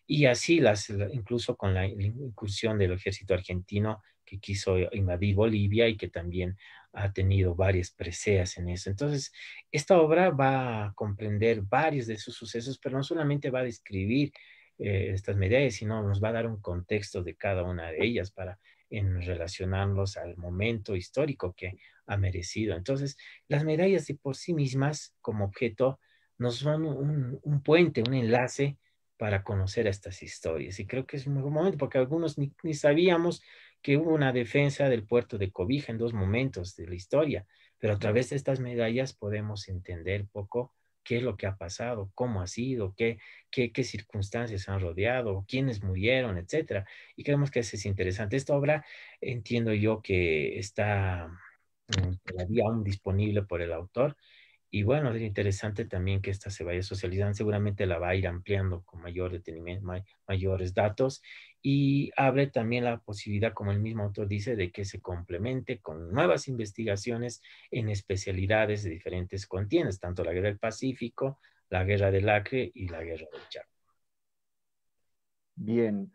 y así las, incluso con la incursión del ejército argentino que quiso invadir Bolivia y que también ha tenido varias preseas en eso. Entonces, esta obra va a comprender varios de sus sucesos, pero no solamente va a describir eh, estas medallas, sino nos va a dar un contexto de cada una de ellas para en relacionarlos al momento histórico que ha merecido. Entonces, las medallas de por sí mismas como objeto nos son un puente, un enlace para conocer estas historias. Y creo que es un buen momento porque algunos ni, sabíamos que hubo una defensa del puerto de Cobija en dos momentos de la historia, pero a través de estas medallas podemos entender poco qué es lo que ha pasado, cómo ha sido, qué, circunstancias han rodeado, quiénes murieron, etcétera. Y creemos que eso es interesante. Esta obra entiendo yo que está mm, todavía aún disponible por el autor y bueno, es interesante también que esta se vaya socializando, seguramente la va a ir ampliando con mayor detenimiento, mayores datos y abre también la posibilidad, como el mismo autor dice, de que se complemente con nuevas investigaciones en especialidades de diferentes continentes, tanto la guerra del Pacífico, la guerra del Acre y la guerra del Chaco. Bien.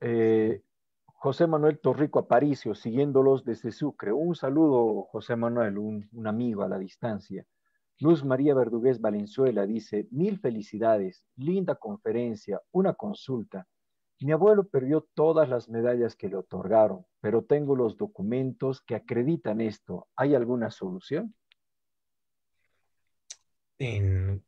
Eh, José Manuel Torrico Aparicio, siguiéndolos desde Sucre. Un saludo, José Manuel, un amigo a la distancia. Luz María Verdugués Valenzuela dice, mil felicidades, linda conferencia, una consulta. Mi abuelo perdió todas las medallas que le otorgaron, pero tengo los documentos que acreditan esto. ¿Hay alguna solución?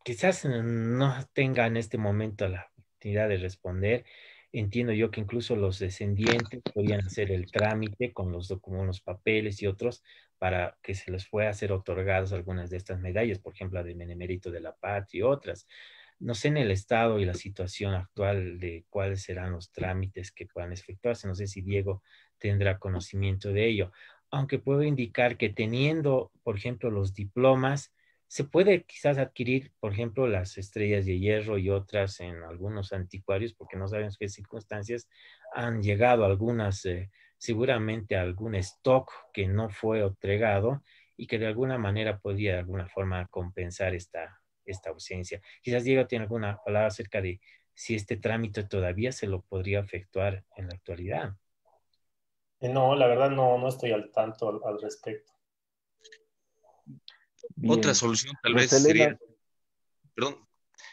quizás eh, no tenga en este momento la oportunidad de responder. Entiendo yo que incluso los descendientes podían hacer el trámite con los documentos, papeles y otros para que se les pueda hacer ser otorgadas algunas de estas medallas, por ejemplo, la de Benemérito de la Patria y otras. No sé en el estado y la situación actual de cuáles serán los trámites que puedan efectuarse. No sé si Diego tendrá conocimiento de ello. Aunque puedo indicar que teniendo, por ejemplo, los diplomas, se puede quizás adquirir, por ejemplo, las estrellas de hierro y otras en algunos anticuarios, porque no sabemos qué circunstancias han llegado algunas eh, seguramente algún stock que no fue entregado y que de alguna manera podría de alguna forma compensar esta, esta ausencia. Quizás Diego tiene alguna palabra acerca de si este trámite todavía se lo podría efectuar en la actualidad. Eh, no, la verdad no, no estoy al tanto al, respecto. Otra solución tal vez sería, perdón,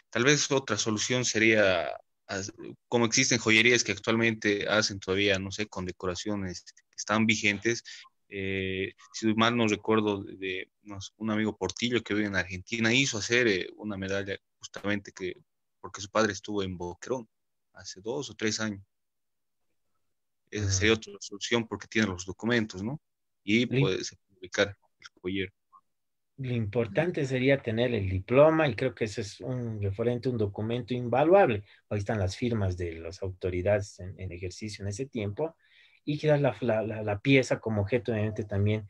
tal vez otra solución sería como existen joyerías que actualmente hacen todavía, no sé, con decoraciones que están vigentes. Eh, si mal no recuerdo, de, un amigo Portillo que vive en Argentina hizo hacer eh, una medalla justamente que, porque su padre estuvo en Boquerón hace dos o tres años. Esa sería otra solución porque tiene los documentos, ¿no? Y puede publicar el joyero lo importante sería tener el diploma y creo que ese es un referente, un documento invaluable. Ahí están las firmas de las autoridades en, ejercicio en ese tiempo y quizás la, pieza como objeto obviamente también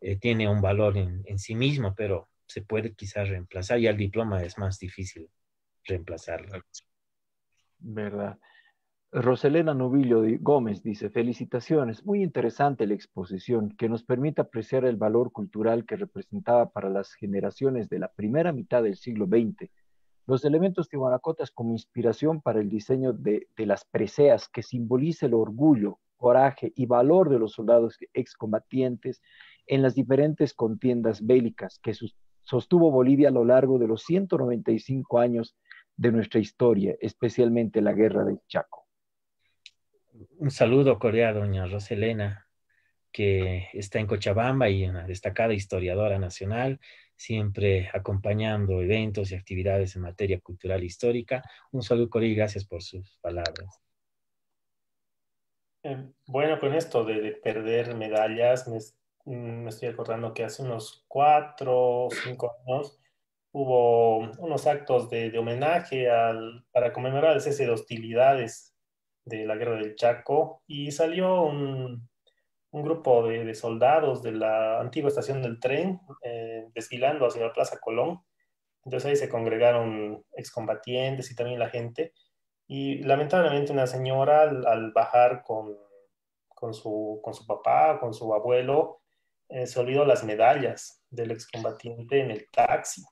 eh, tiene un valor en, sí mismo, pero se puede quizás reemplazar y el diploma es más difícil reemplazarlo. Verdad. Roselena Novillo Gómez dice, felicitaciones, muy interesante la exposición que nos permite apreciar el valor cultural que representaba para las generaciones de la primera mitad del siglo XX los elementos Guanacotas como inspiración para el diseño de, las preseas que simboliza el orgullo, coraje y valor de los soldados excombatientes en las diferentes contiendas bélicas que sostuvo Bolivia a lo largo de los 195 años de nuestra historia, especialmente la guerra del Chaco un saludo Corea, a doña Roselena, que está en Cochabamba y una destacada historiadora nacional, siempre acompañando eventos y actividades en materia cultural e histórica. Un saludo Corea, y gracias por sus palabras. Eh, bueno, con esto de, perder medallas, mm, me, estoy acordando que hace unos cuatro o cinco años hubo unos actos de, homenaje al, para conmemorar el cese de hostilidades de la guerra del Chaco y salió un, grupo de, soldados de la antigua estación del tren eh, desfilando hacia la Plaza Colón. Entonces ahí se congregaron excombatientes y también la gente. Y lamentablemente una señora al, bajar con, con, su, con su papá, con su abuelo, eh, se olvidó las medallas del excombatiente en el taxi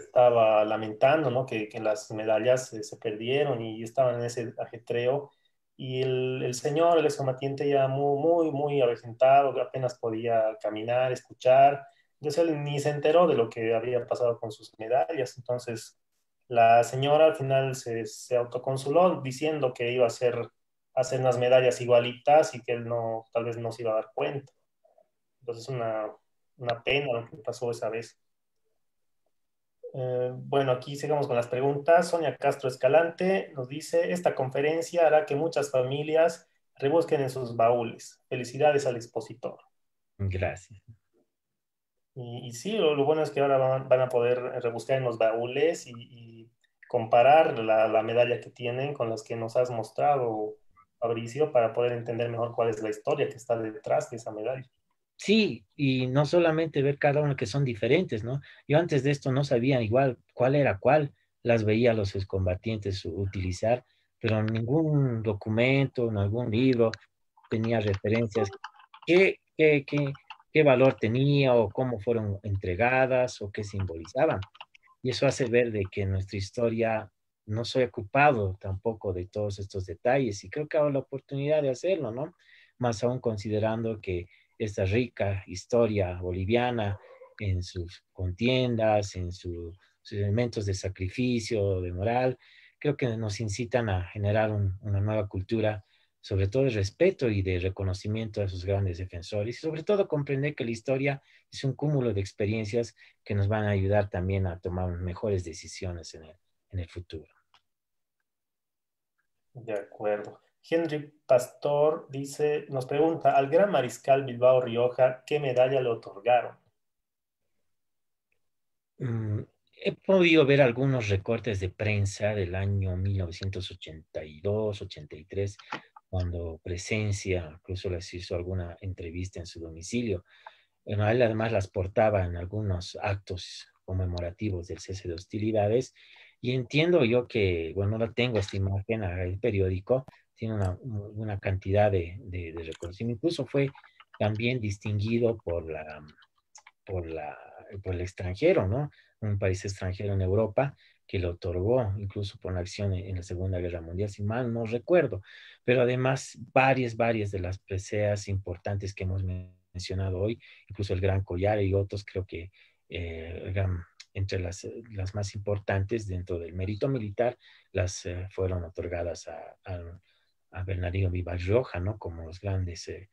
estaba lamentando, ¿no? Que, que las medallas eh, se, perdieron y estaban en ese ajetreo. Y el, el señor, el excombatiente, ya muy, muy, muy avejentado, apenas podía caminar, escuchar. Entonces él ni se enteró de lo que había pasado con sus medallas. Entonces la señora al final se, se autoconsuló diciendo que iba a hacer, hacer unas medallas igualitas y que él no, tal vez no se iba a dar cuenta. Entonces una, una pena lo que pasó esa vez. Eh, bueno, aquí sigamos con las preguntas. Sonia Castro Escalante nos dice, esta conferencia hará que muchas familias rebusquen en sus baúles. Felicidades al expositor. Gracias. Y, sí, lo, bueno es que ahora van, a poder rebuscar en los baúles y, comparar la, medalla que tienen con las que nos has mostrado, Fabricio, para poder entender mejor cuál es la historia que está detrás de esa medalla. Sí, y no solamente ver cada uno que son diferentes, ¿no? Yo antes de esto no sabía igual cuál era cuál, las veía los excombatientes utilizar, pero ningún documento, en algún libro tenía referencias, qué, qué, qué, valor tenía o cómo fueron entregadas o qué simbolizaban. Y eso hace ver de que nuestra historia no soy ocupado tampoco de todos estos detalles y creo que hago la oportunidad de hacerlo, ¿no? Más aún considerando que esta rica historia boliviana en sus contiendas, en sus elementos de sacrificio, de moral, creo que nos incitan a generar una nueva cultura, sobre todo de respeto y de reconocimiento a sus grandes defensores, y sobre todo comprender que la historia es un cúmulo de experiencias que nos van a ayudar también a tomar mejores decisiones en el, en el futuro. De acuerdo. Henry Pastor dice, nos pregunta, al gran mariscal Bilbao Rioja, ¿qué medalla le otorgaron? Mm, he podido ver algunos recortes de prensa del año 1982-83, cuando Presencia incluso les hizo alguna entrevista en su domicilio. él eh, además las portaba en algunos actos conmemorativos del cese de hostilidades y entiendo yo que, bueno, no tengo esta imagen, el periódico tiene una, una cantidad de, de, de, reconocimiento, incluso fue también distinguido por, la, por, la, por el extranjero, ¿no? Un país extranjero en Europa que le otorgó incluso por una acción en, la Segunda Guerra Mundial, si mal no recuerdo. Pero además, varias, varias de las preseas importantes que hemos mencionado hoy, incluso el Gran Collar y otros, creo que eh, entre las, eh, las más importantes dentro del mérito militar, las eh, fueron otorgadas a, a, Bernardino Vivas Roja, ¿no? Como los grandes eh,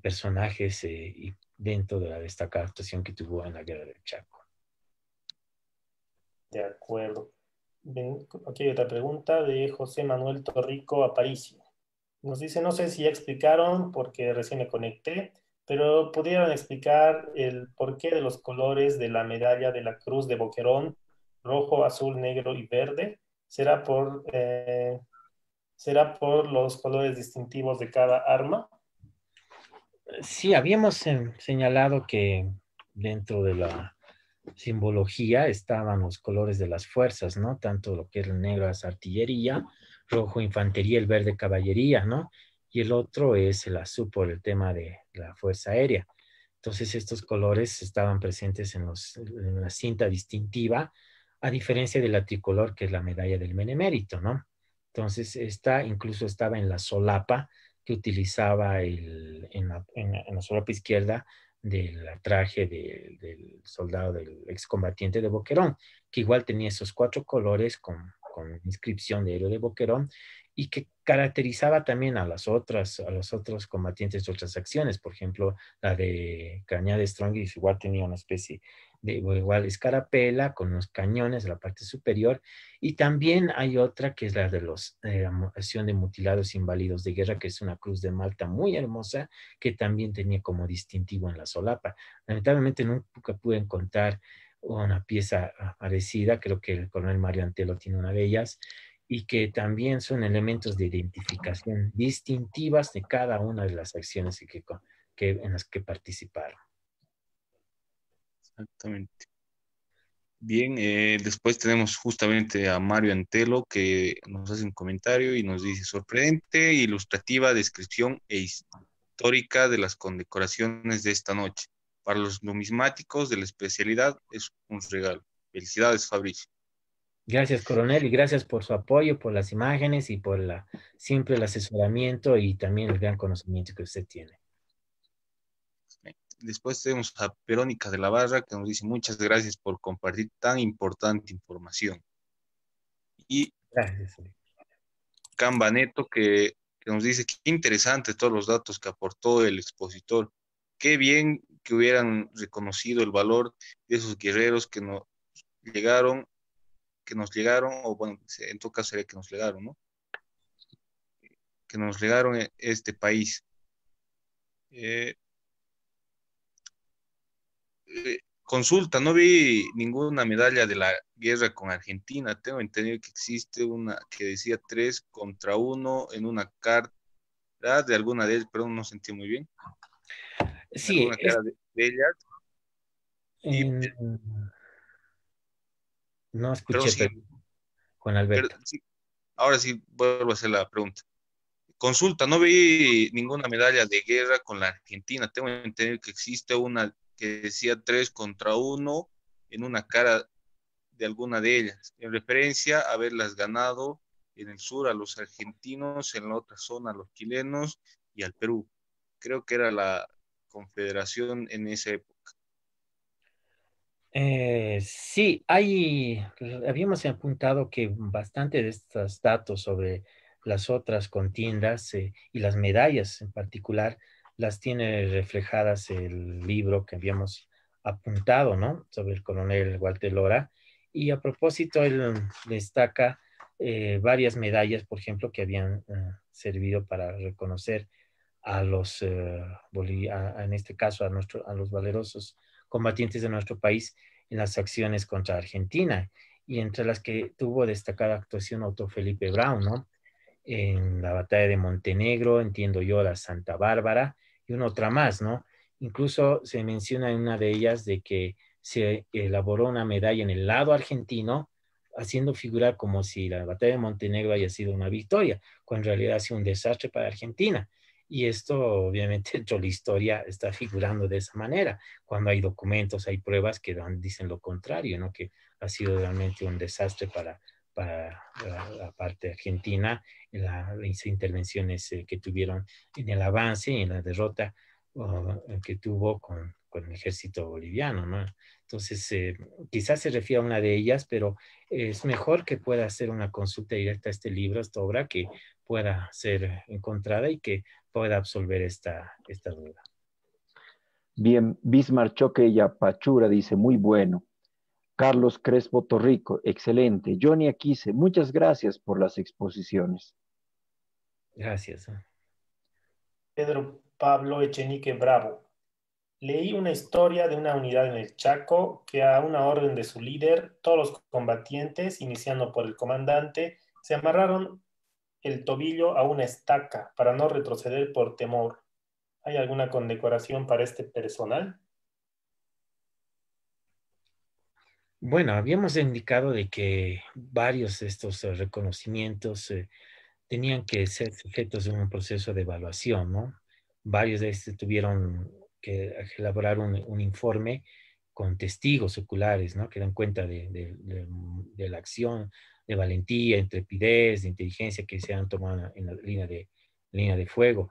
personajes y dentro de la destacada actuación que tuvo en la Guerra del Chaco. De acuerdo. aquí hay otra pregunta de José Manuel Torrico Aparicio. Nos dice, no sé si ya explicaron porque recién me conecté, pero pudieron explicar el porqué de los colores de la medalla de la Cruz de Boquerón, rojo, azul, negro y verde. Será por, eh, será por los colores distintivos de cada arma. Sí, habíamos señalado que dentro de la simbología estaban los colores de las fuerzas, ¿no? Tanto lo que es el negro es artillería, rojo infantería, el verde caballería, ¿no? y el otro es el azul por el tema de la Fuerza Aérea. Entonces estos colores estaban presentes en, los, en la cinta distintiva, a diferencia de la tricolor que es la medalla del menemérito, ¿no? Entonces esta incluso estaba en la solapa que utilizaba en, la, solapa izquierda del traje del soldado, del excombatiente de Boquerón, que igual tenía esos cuatro colores con con inscripción de héroe de Boquerón y que caracterizaba también a las otras, a los otros combatientes de otras acciones, por ejemplo, la de Cañada Strongis pues igual tenía una especie de pues igual escarapela con unos cañones en la parte superior y también hay otra que es la de los la eh, acción de mutilados inválidos de guerra que es una cruz de Malta muy hermosa que también tenía como distintivo en la solapa. Lamentablemente nunca pude encontrar una pieza ah, parecida, creo que el coronel Mario Antelo tiene una de ellas, y que también son elementos de identificación distintivas de cada una de las acciones que, en las que participaron. Exactamente. Bien, eh, después tenemos justamente a Mario Antelo que nos hace un comentario y nos dice sorprendente, ilustrativa descripción e histórica de las condecoraciones de esta noche para los numismáticos de la especialidad es un regalo. Felicidades, Fabricio. Gracias, coronel, y gracias por su apoyo, por las imágenes y por la, siempre el asesoramiento y también el gran conocimiento que usted tiene. Después tenemos a Verónica de la Barra que nos dice muchas gracias por compartir tan importante información. Y gracias. Cambaneto que, que nos dice qué interesante todos los datos que aportó el expositor. Qué bien que hubieran reconocido el valor de esos guerreros que nos llegaron, que nos llegaron, o bueno, en todo caso sería que nos llegaron, ¿no? Que nos llegaron a e, este país. Eh, eh, consulta, no vi ninguna medalla de la guerra con Argentina. Tengo entendido que existe una que decía tres contra uno en una carta de alguna de ellas, pero no sentí muy bien. Sí. Es... no escuché, con Alberto. ahora sí, vuelvo a hacer la pregunta. Consulta, no vi ninguna medalla de guerra con la Argentina. Tengo entender que existe una que decía tres contra uno en una cara de alguna de ellas, en referencia a haberlas ganado en el sur a los argentinos, en la otra zona a los chilenos y al Perú. Creo que era la, Confederación en esa época? Eh, sí, hay, habíamos apuntado que bastante de estos datos sobre las otras contiendas eh, y las medallas en particular las tiene reflejadas el libro que habíamos apuntado, ¿no? Sobre el coronel Walter Lora. Y a propósito, él destaca eh, varias medallas, por ejemplo, que habían servido para reconocer a los, eh, en este caso, a, a los valerosos combatientes de nuestro país en las acciones contra Argentina y entre las que tuvo destacada actuación Otto Felipe Brown, En la batalla de Montenegro, entiendo yo, la Santa Bárbara y una otra más, ¿no? Incluso se menciona en una de ellas de que se elaboró una medalla en el lado argentino, haciendo figurar como si la batalla de Montenegro haya sido una victoria, cuando en realidad ha sido un desastre para Argentina. Y esto, obviamente, de la historia está figurando de esa manera. Cuando hay documentos, hay pruebas que dan, dicen lo contrario, ¿no? Que ha sido realmente un desastre para, para eh, la, parte argentina, la, las intervenciones eh, que tuvieron en el avance y en la derrota oh, eh, que tuvo con, con el ejército boliviano, ¿no? Entonces, quizás se refiere a una de ellas, pero es mejor que pueda hacer una consulta directa a este libro, a esta obra, que pueda ser encontrada y que pueda absolver esta, esta duda. Bien, Bismarck Choque y Apachura dice, muy bueno. Carlos Crespo Torrico, excelente. Johnny Aquise, muchas gracias por las exposiciones. Gracias. Pedro Pablo Echenique Bravo. Leí una historia de una unidad en el Chaco que a una orden de su líder, todos los combatientes, iniciando por el comandante, se amarraron el tobillo a una estaca para no retroceder por temor. ¿Hay alguna condecoración para este personal? Bueno, habíamos indicado de que varios de estos eh, reconocimientos eh, tenían que ser sujetos de un proceso de evaluación, ¿no? Varios de estos tuvieron que elaborar un informe con testigos oculares, ¿no? Que dan cuenta de, mm, la acción, de valentía, entrepidez, de inteligencia que se han tomado en la línea de, línea de fuego.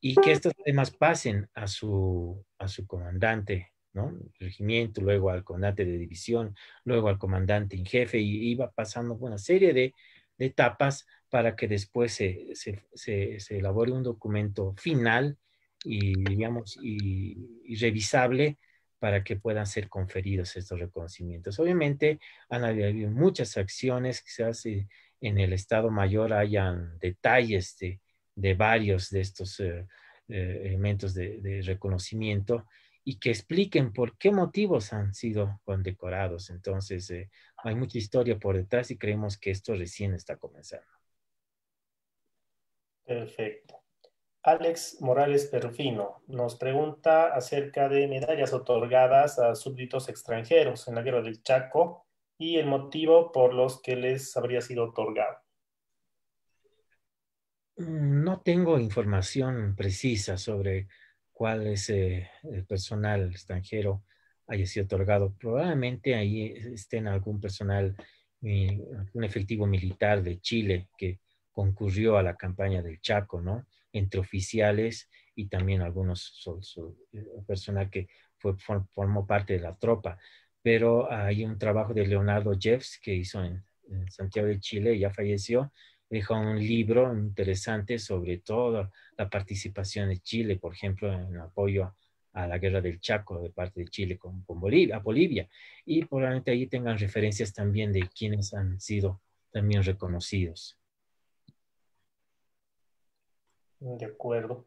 Y que estos temas pasen a su, a su comandante, ¿no? Regimiento, luego al comandante de división, luego al comandante en jefe, y iba pasando una serie de, etapas para que después se, se, elabore un documento final y, digamos, y, y revisable para que puedan ser conferidos estos reconocimientos. Obviamente han habido muchas acciones, quizás eh, en el Estado Mayor hayan detalles de, varios de estos eh, eh, elementos de, reconocimiento y que expliquen por qué motivos han sido condecorados. Entonces, hay mucha historia por detrás y creemos que esto recién está comenzando. Perfecto. Alex Morales Perfino nos pregunta acerca de medallas otorgadas a súbditos extranjeros en la guerra del Chaco y el motivo por los que les habría sido otorgado. Mm, no tengo información precisa sobre cuál es eh, el personal extranjero haya sido otorgado. Probablemente ahí estén algún personal, un eh, efectivo militar de Chile que concurrió a la campaña del Chaco, ¿no? entre oficiales y también algunos eh, personal que formó parte de la tropa. Pero hay un trabajo de Leonardo Jeffs que hizo en, Santiago de Chile, ya falleció, dejó un libro interesante sobre toda la participación de Chile, por ejemplo, en apoyo a, la guerra del Chaco de parte de Chile con, Bolivia, a Bolivia. Y probablemente ahí tengan referencias también de quienes han sido también reconocidos. De acuerdo.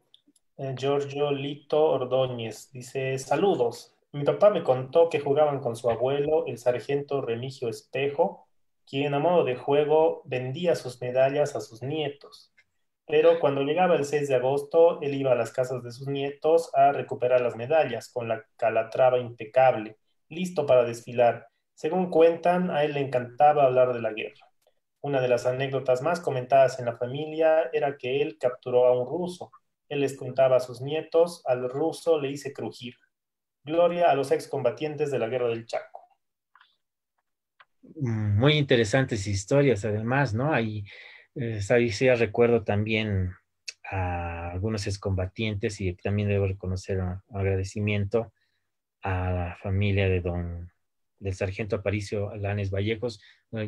Eh, Giorgio Lito Ordóñez dice, saludos. Mi papá me contó que jugaban con su abuelo, el sargento Remigio Espejo, quien a modo de juego vendía sus medallas a sus nietos. Pero cuando llegaba el 6 de agosto, él iba a las casas de sus nietos a recuperar las medallas con la calatrava impecable, listo para desfilar. Según cuentan, a él le encantaba hablar de la guerra. Una de las anécdotas más comentadas en la familia era que él capturó a un ruso. Él les contaba a sus nietos, al ruso le hice crujir. Gloria a los excombatientes de la guerra del Chaco. Muy interesantes historias, además, ¿no? Ahí, eh, recuerdo también a algunos excombatientes y también debo reconocer un agradecimiento a la familia de don del sargento Aparicio Alanes Vallejos,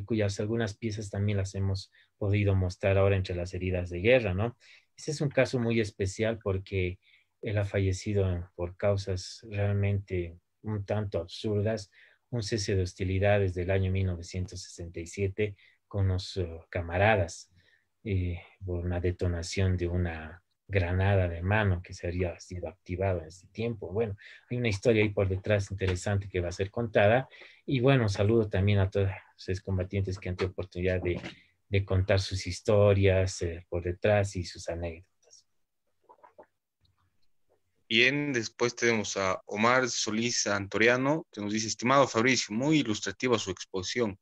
cuyas algunas piezas también las hemos podido mostrar ahora entre las heridas de guerra, ¿no? Este es un caso muy especial porque él ha fallecido por causas realmente un tanto absurdas, un cese de hostilidades del año 1967 con los eh, camaradas eh, por una detonación de una granada de mano que se había sido activado en ese tiempo. Bueno, hay una historia ahí por detrás interesante que va a ser contada. Y bueno, saludo también a todos los combatientes que han tenido oportunidad de, contar sus historias eh, por detrás y sus anécdotas. Bien, después tenemos a Omar Solís Antoriano, que nos dice, estimado Fabricio, muy ilustrativa su exposición.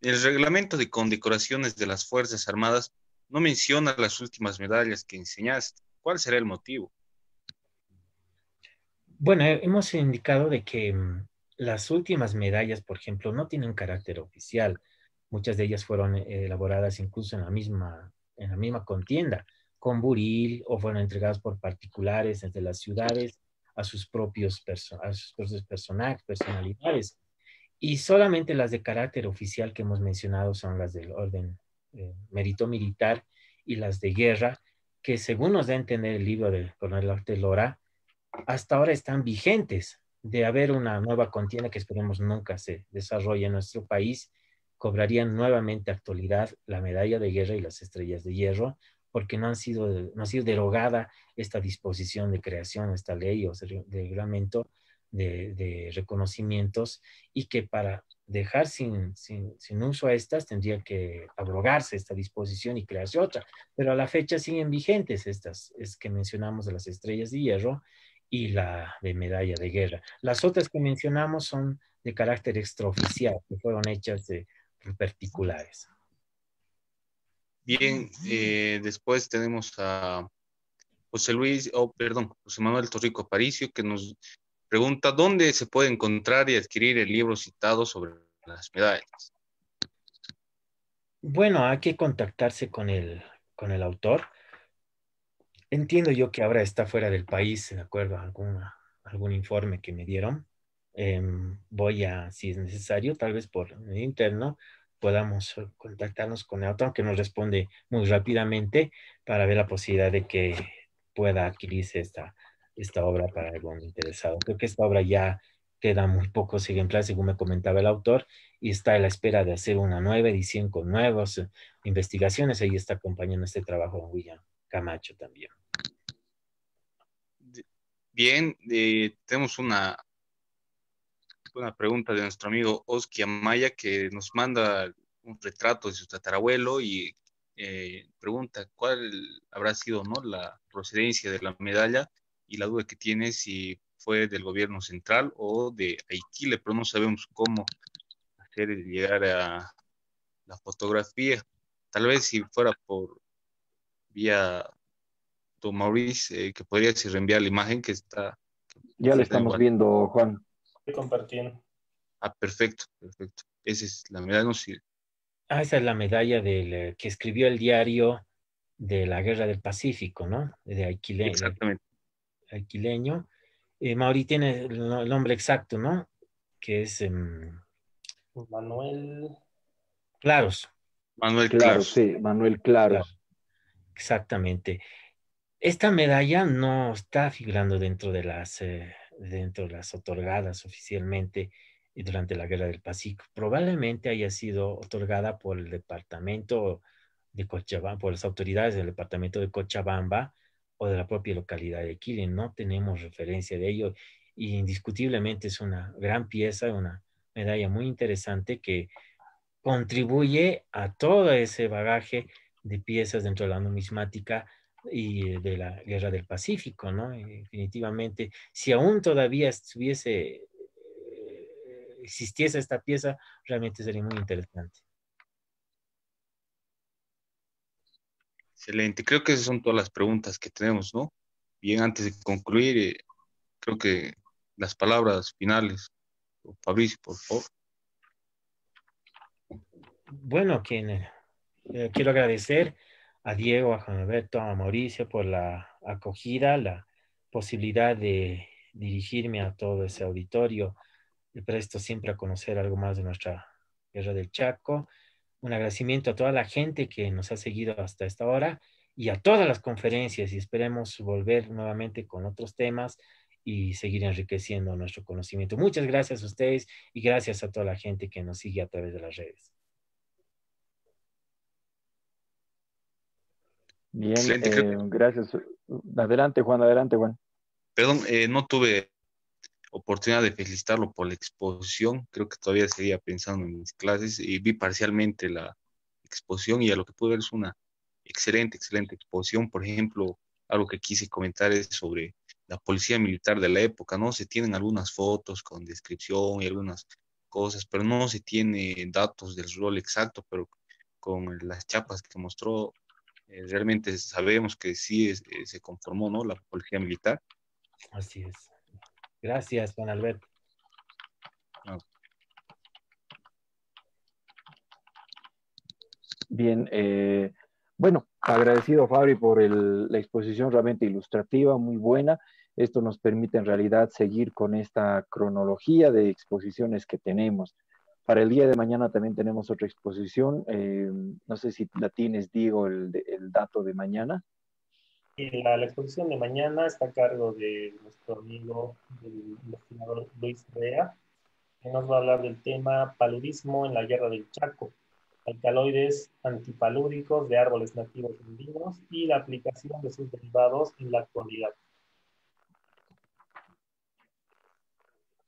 El reglamento de condecoraciones de las Fuerzas Armadas no menciona las últimas medallas que enseñaste. ¿Cuál será el motivo? Bueno, eh, hemos indicado de que mm, las últimas medallas, por ejemplo, no tienen carácter oficial. Muchas de ellas fueron eh, elaboradas incluso en la misma, en la misma contienda, con buril o fueron entregadas por particulares desde las ciudades a sus propios, personajes, personalidades. Y solamente las de carácter oficial que hemos mencionado son las del orden eh, mérito militar y las de guerra, que según nos da a entender el libro de, coronel el arte Lora, hasta ahora están vigentes de haber una nueva contienda que esperemos nunca se desarrolle en nuestro país, cobrarían nuevamente actualidad la medalla de guerra y las estrellas de hierro, porque no, han sido, no ha sido derogada esta disposición de creación, esta ley o reglamento, de, reconocimientos y que para dejar sin, uso a estas tendría que abrogarse esta disposición y crearse otra. Pero a la fecha siguen vigentes estas, es que mencionamos de las estrellas de hierro y la de medalla de guerra. Las otras que mencionamos son de carácter extraoficial, que fueron hechas de, particulares. Bien, eh, después tenemos a José Luis, oh, perdón, José Manuel Torrico Aparicio, que nos Pregunta, ¿dónde se puede encontrar y adquirir el libro citado sobre las medallas? Bueno, hay que contactarse con el, con el autor. Entiendo yo que ahora está fuera del país, de acuerdo a alguna, algún informe que me dieron. Em, voy a, si es necesario, tal vez por el interno, podamos contactarnos con el autor que nos responde muy rápidamente para ver la posibilidad de que pueda adquirirse esta, esta obra para el algún interesado. Creo que esta obra ya queda muy poco pocos ejemplares, según me comentaba el autor, y está a la espera de hacer una nueva edición con nuevas eh, investigaciones. Ahí está acompañando este trabajo William Camacho también. Bien, eh, tenemos una, una pregunta de nuestro amigo Oski Amaya que nos manda un retrato de su tatarabuelo y eh, pregunta cuál habrá sido ¿no? la procedencia de la medalla y la duda que tiene es si fue del gobierno central o de Aikile, pero no sabemos cómo hacer llegar a la fotografía. Tal vez si fuera por vía Don Maurice, eh, que podría reenviar la imagen que está. ya la estamos viendo, Juan. Estoy compartiendo. Ah, perfecto, perfecto. Esa es la medalla, Ah, esa es la medalla del eh, que escribió el diario de la Guerra del Pacífico, ¿no? De Aikile. Exactamente aquileño. Eh, Mauri tiene el, nombre exacto, ¿no? Que es... Em, Manuel... Claros. Manuel Claros. Sí, Manuel Claros. Claro. Exactamente. Esta medalla no está figurando dentro de las, eh, dentro de las otorgadas oficialmente eh, durante la Guerra del Pacífico. Probablemente haya sido otorgada por el departamento de Cochabamba, por las autoridades del departamento de Cochabamba, o de la propia localidad de Kirin, No tenemos referencia de ello y indiscutiblemente es una gran pieza, una medalla muy interesante que contribuye a todo ese bagaje de piezas dentro de la numismática y de la guerra del Pacífico, ¿no? definitivamente, si aún todavía estuviese, eh, existiese esta pieza, realmente sería muy interesante. Excelente, creo que esas son todas las preguntas que tenemos, ¿no? Bien, antes de concluir, eh, creo que las palabras finales, Fabricio, por favor. Bueno, eh, eh, quiero agradecer a Diego, a Juan Alberto, a Mauricio por la acogida, la posibilidad de dirigirme a todo ese auditorio. Me presto siempre a conocer algo más de nuestra guerra del Chaco un agradecimiento a toda la gente que nos ha seguido hasta esta hora y a todas las conferencias y esperemos volver nuevamente con otros temas y seguir enriqueciendo nuestro conocimiento. Muchas gracias a ustedes y gracias a toda la gente que nos sigue a través de las redes. Bien, eh, gracias. Adelante, Juan, adelante, Juan. Perdón, eh, no tuve oportunidad de felicitarlo por la exposición. Creo que todavía seguía pensando en mis clases y vi parcialmente la exposición y a lo que pude ver es una excelente, excelente exposición. Por ejemplo, algo que quise comentar es sobre la policía militar de la época, ¿no? Se tienen algunas fotos con descripción y algunas cosas, pero no se tiene datos del rol exacto, pero con las chapas que mostró, eh, realmente sabemos que sí eh, se conformó, ¿no? La policía militar. Así es. Gracias, Juan Alberto. Bien, eh, bueno, agradecido Fabri por la exposición realmente ilustrativa, muy buena. Esto nos permite en realidad seguir con esta cronología de exposiciones que tenemos. Para el día de mañana también tenemos otra exposición. Eh, no sé si la tienes, Diego, el dato de mañana la, exposición de mañana está a cargo de nuestro amigo, el investigador Luis Rea, que nos va a hablar del tema paludismo en la guerra del Chaco, alcaloides antipalúdicos de árboles nativos andinos y la aplicación de sus derivados en la actualidad.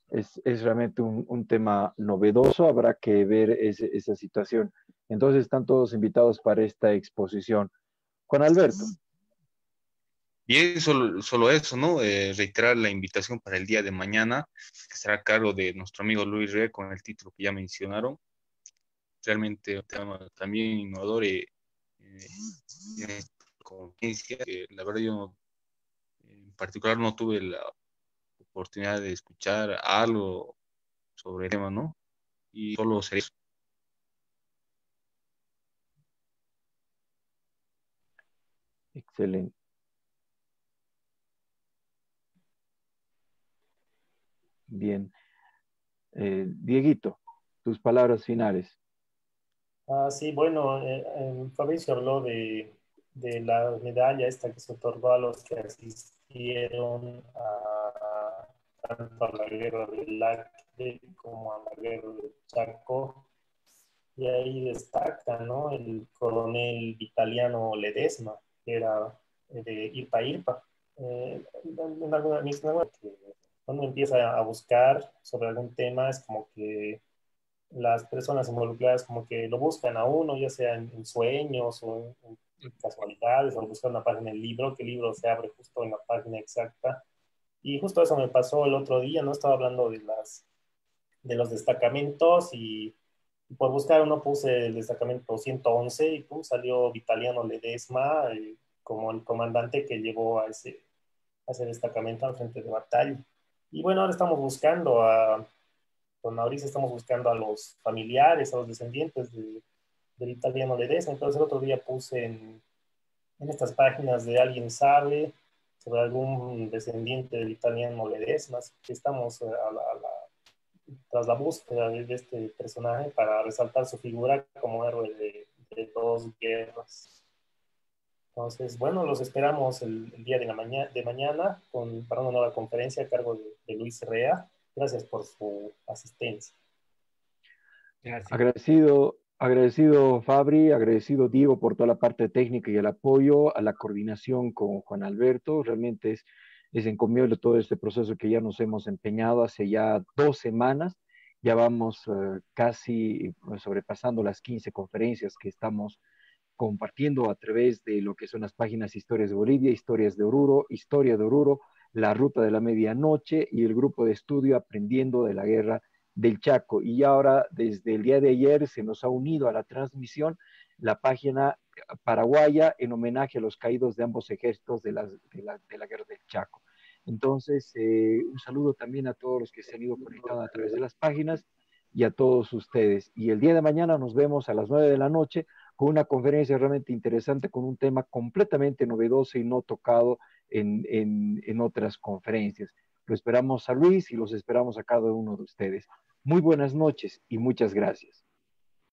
Es, realmente un, tema novedoso, habrá que ver esa situación. Entonces están todos invitados para esta exposición. Juan Alberto, y solo, solo eso, ¿no? Eh, reiterar la invitación para el día de mañana, que será a cargo de nuestro amigo Luis Rey con el título que ya mencionaron. Realmente un tema también innovador y eh, eh la verdad yo en particular no tuve la oportunidad de escuchar algo sobre el tema, ¿no? Y solo sería Excelente. Bien. Eh, Dieguito, tus palabras finales. Ah, sí, bueno, eh, eh, Fabricio habló de, de, la medalla esta que se otorgó a los que asistieron a, tanto a la guerra del Lacre como a la guerra del Chaco. Y ahí destaca, ¿no? El coronel italiano Ledesma, que era eh, de Irpa Irpa. en alguna, uno empieza a buscar sobre algún tema, es como que las personas involucradas como que lo buscan a uno, ya sea en, sueños o en, casualidades, o buscar una página del libro, que el libro se abre justo en la página exacta. Y justo eso me pasó el otro día, ¿no? Estaba hablando de, las, de los destacamentos y, por buscar uno puse el destacamento 111 y pum, salió Vitaliano Ledesma eh, como el comandante que llevó a ese, a ese destacamento al frente de batalla. Y bueno, ahora estamos buscando a, con Mauricio estamos buscando a los familiares, a los descendientes de, del italiano Ledesma. Entonces el otro día puse en, estas páginas de alguien sabe sobre algún descendiente del italiano Ledesma, estamos eh, tras la búsqueda de, este personaje para resaltar su figura como héroe de, de dos guerras. Entonces, bueno, los esperamos el, día de, la de mañana con, para una nueva conferencia a cargo de, Luis Rea. Gracias por su asistencia. Gracias. Agradecido, agradecido Fabri, agradecido Diego por toda la parte técnica y el apoyo a la coordinación con Juan Alberto. Realmente es, es encomiable todo este proceso que ya nos hemos empeñado hace ya dos semanas. Ya vamos eh, casi eh, sobrepasando las 15 conferencias que estamos compartiendo a través de lo que son las páginas Historias de Bolivia, Historias de Oruro, Historia de Oruro, La Ruta de la Medianoche y el grupo de estudio Aprendiendo de la Guerra del Chaco. Y ahora, desde el día de ayer, se nos ha unido a la transmisión la página paraguaya en homenaje a los caídos de ambos ejércitos de la, de Guerra del Chaco. Entonces, eh, un saludo también a todos los que se han ido conectando a través de las páginas y a todos ustedes. Y el día de mañana nos vemos a las nueve de la noche con una conferencia realmente interesante, con un tema completamente novedoso y no tocado en, en otras conferencias. Lo esperamos a Luis y los esperamos a cada uno de ustedes. Muy buenas noches y muchas gracias.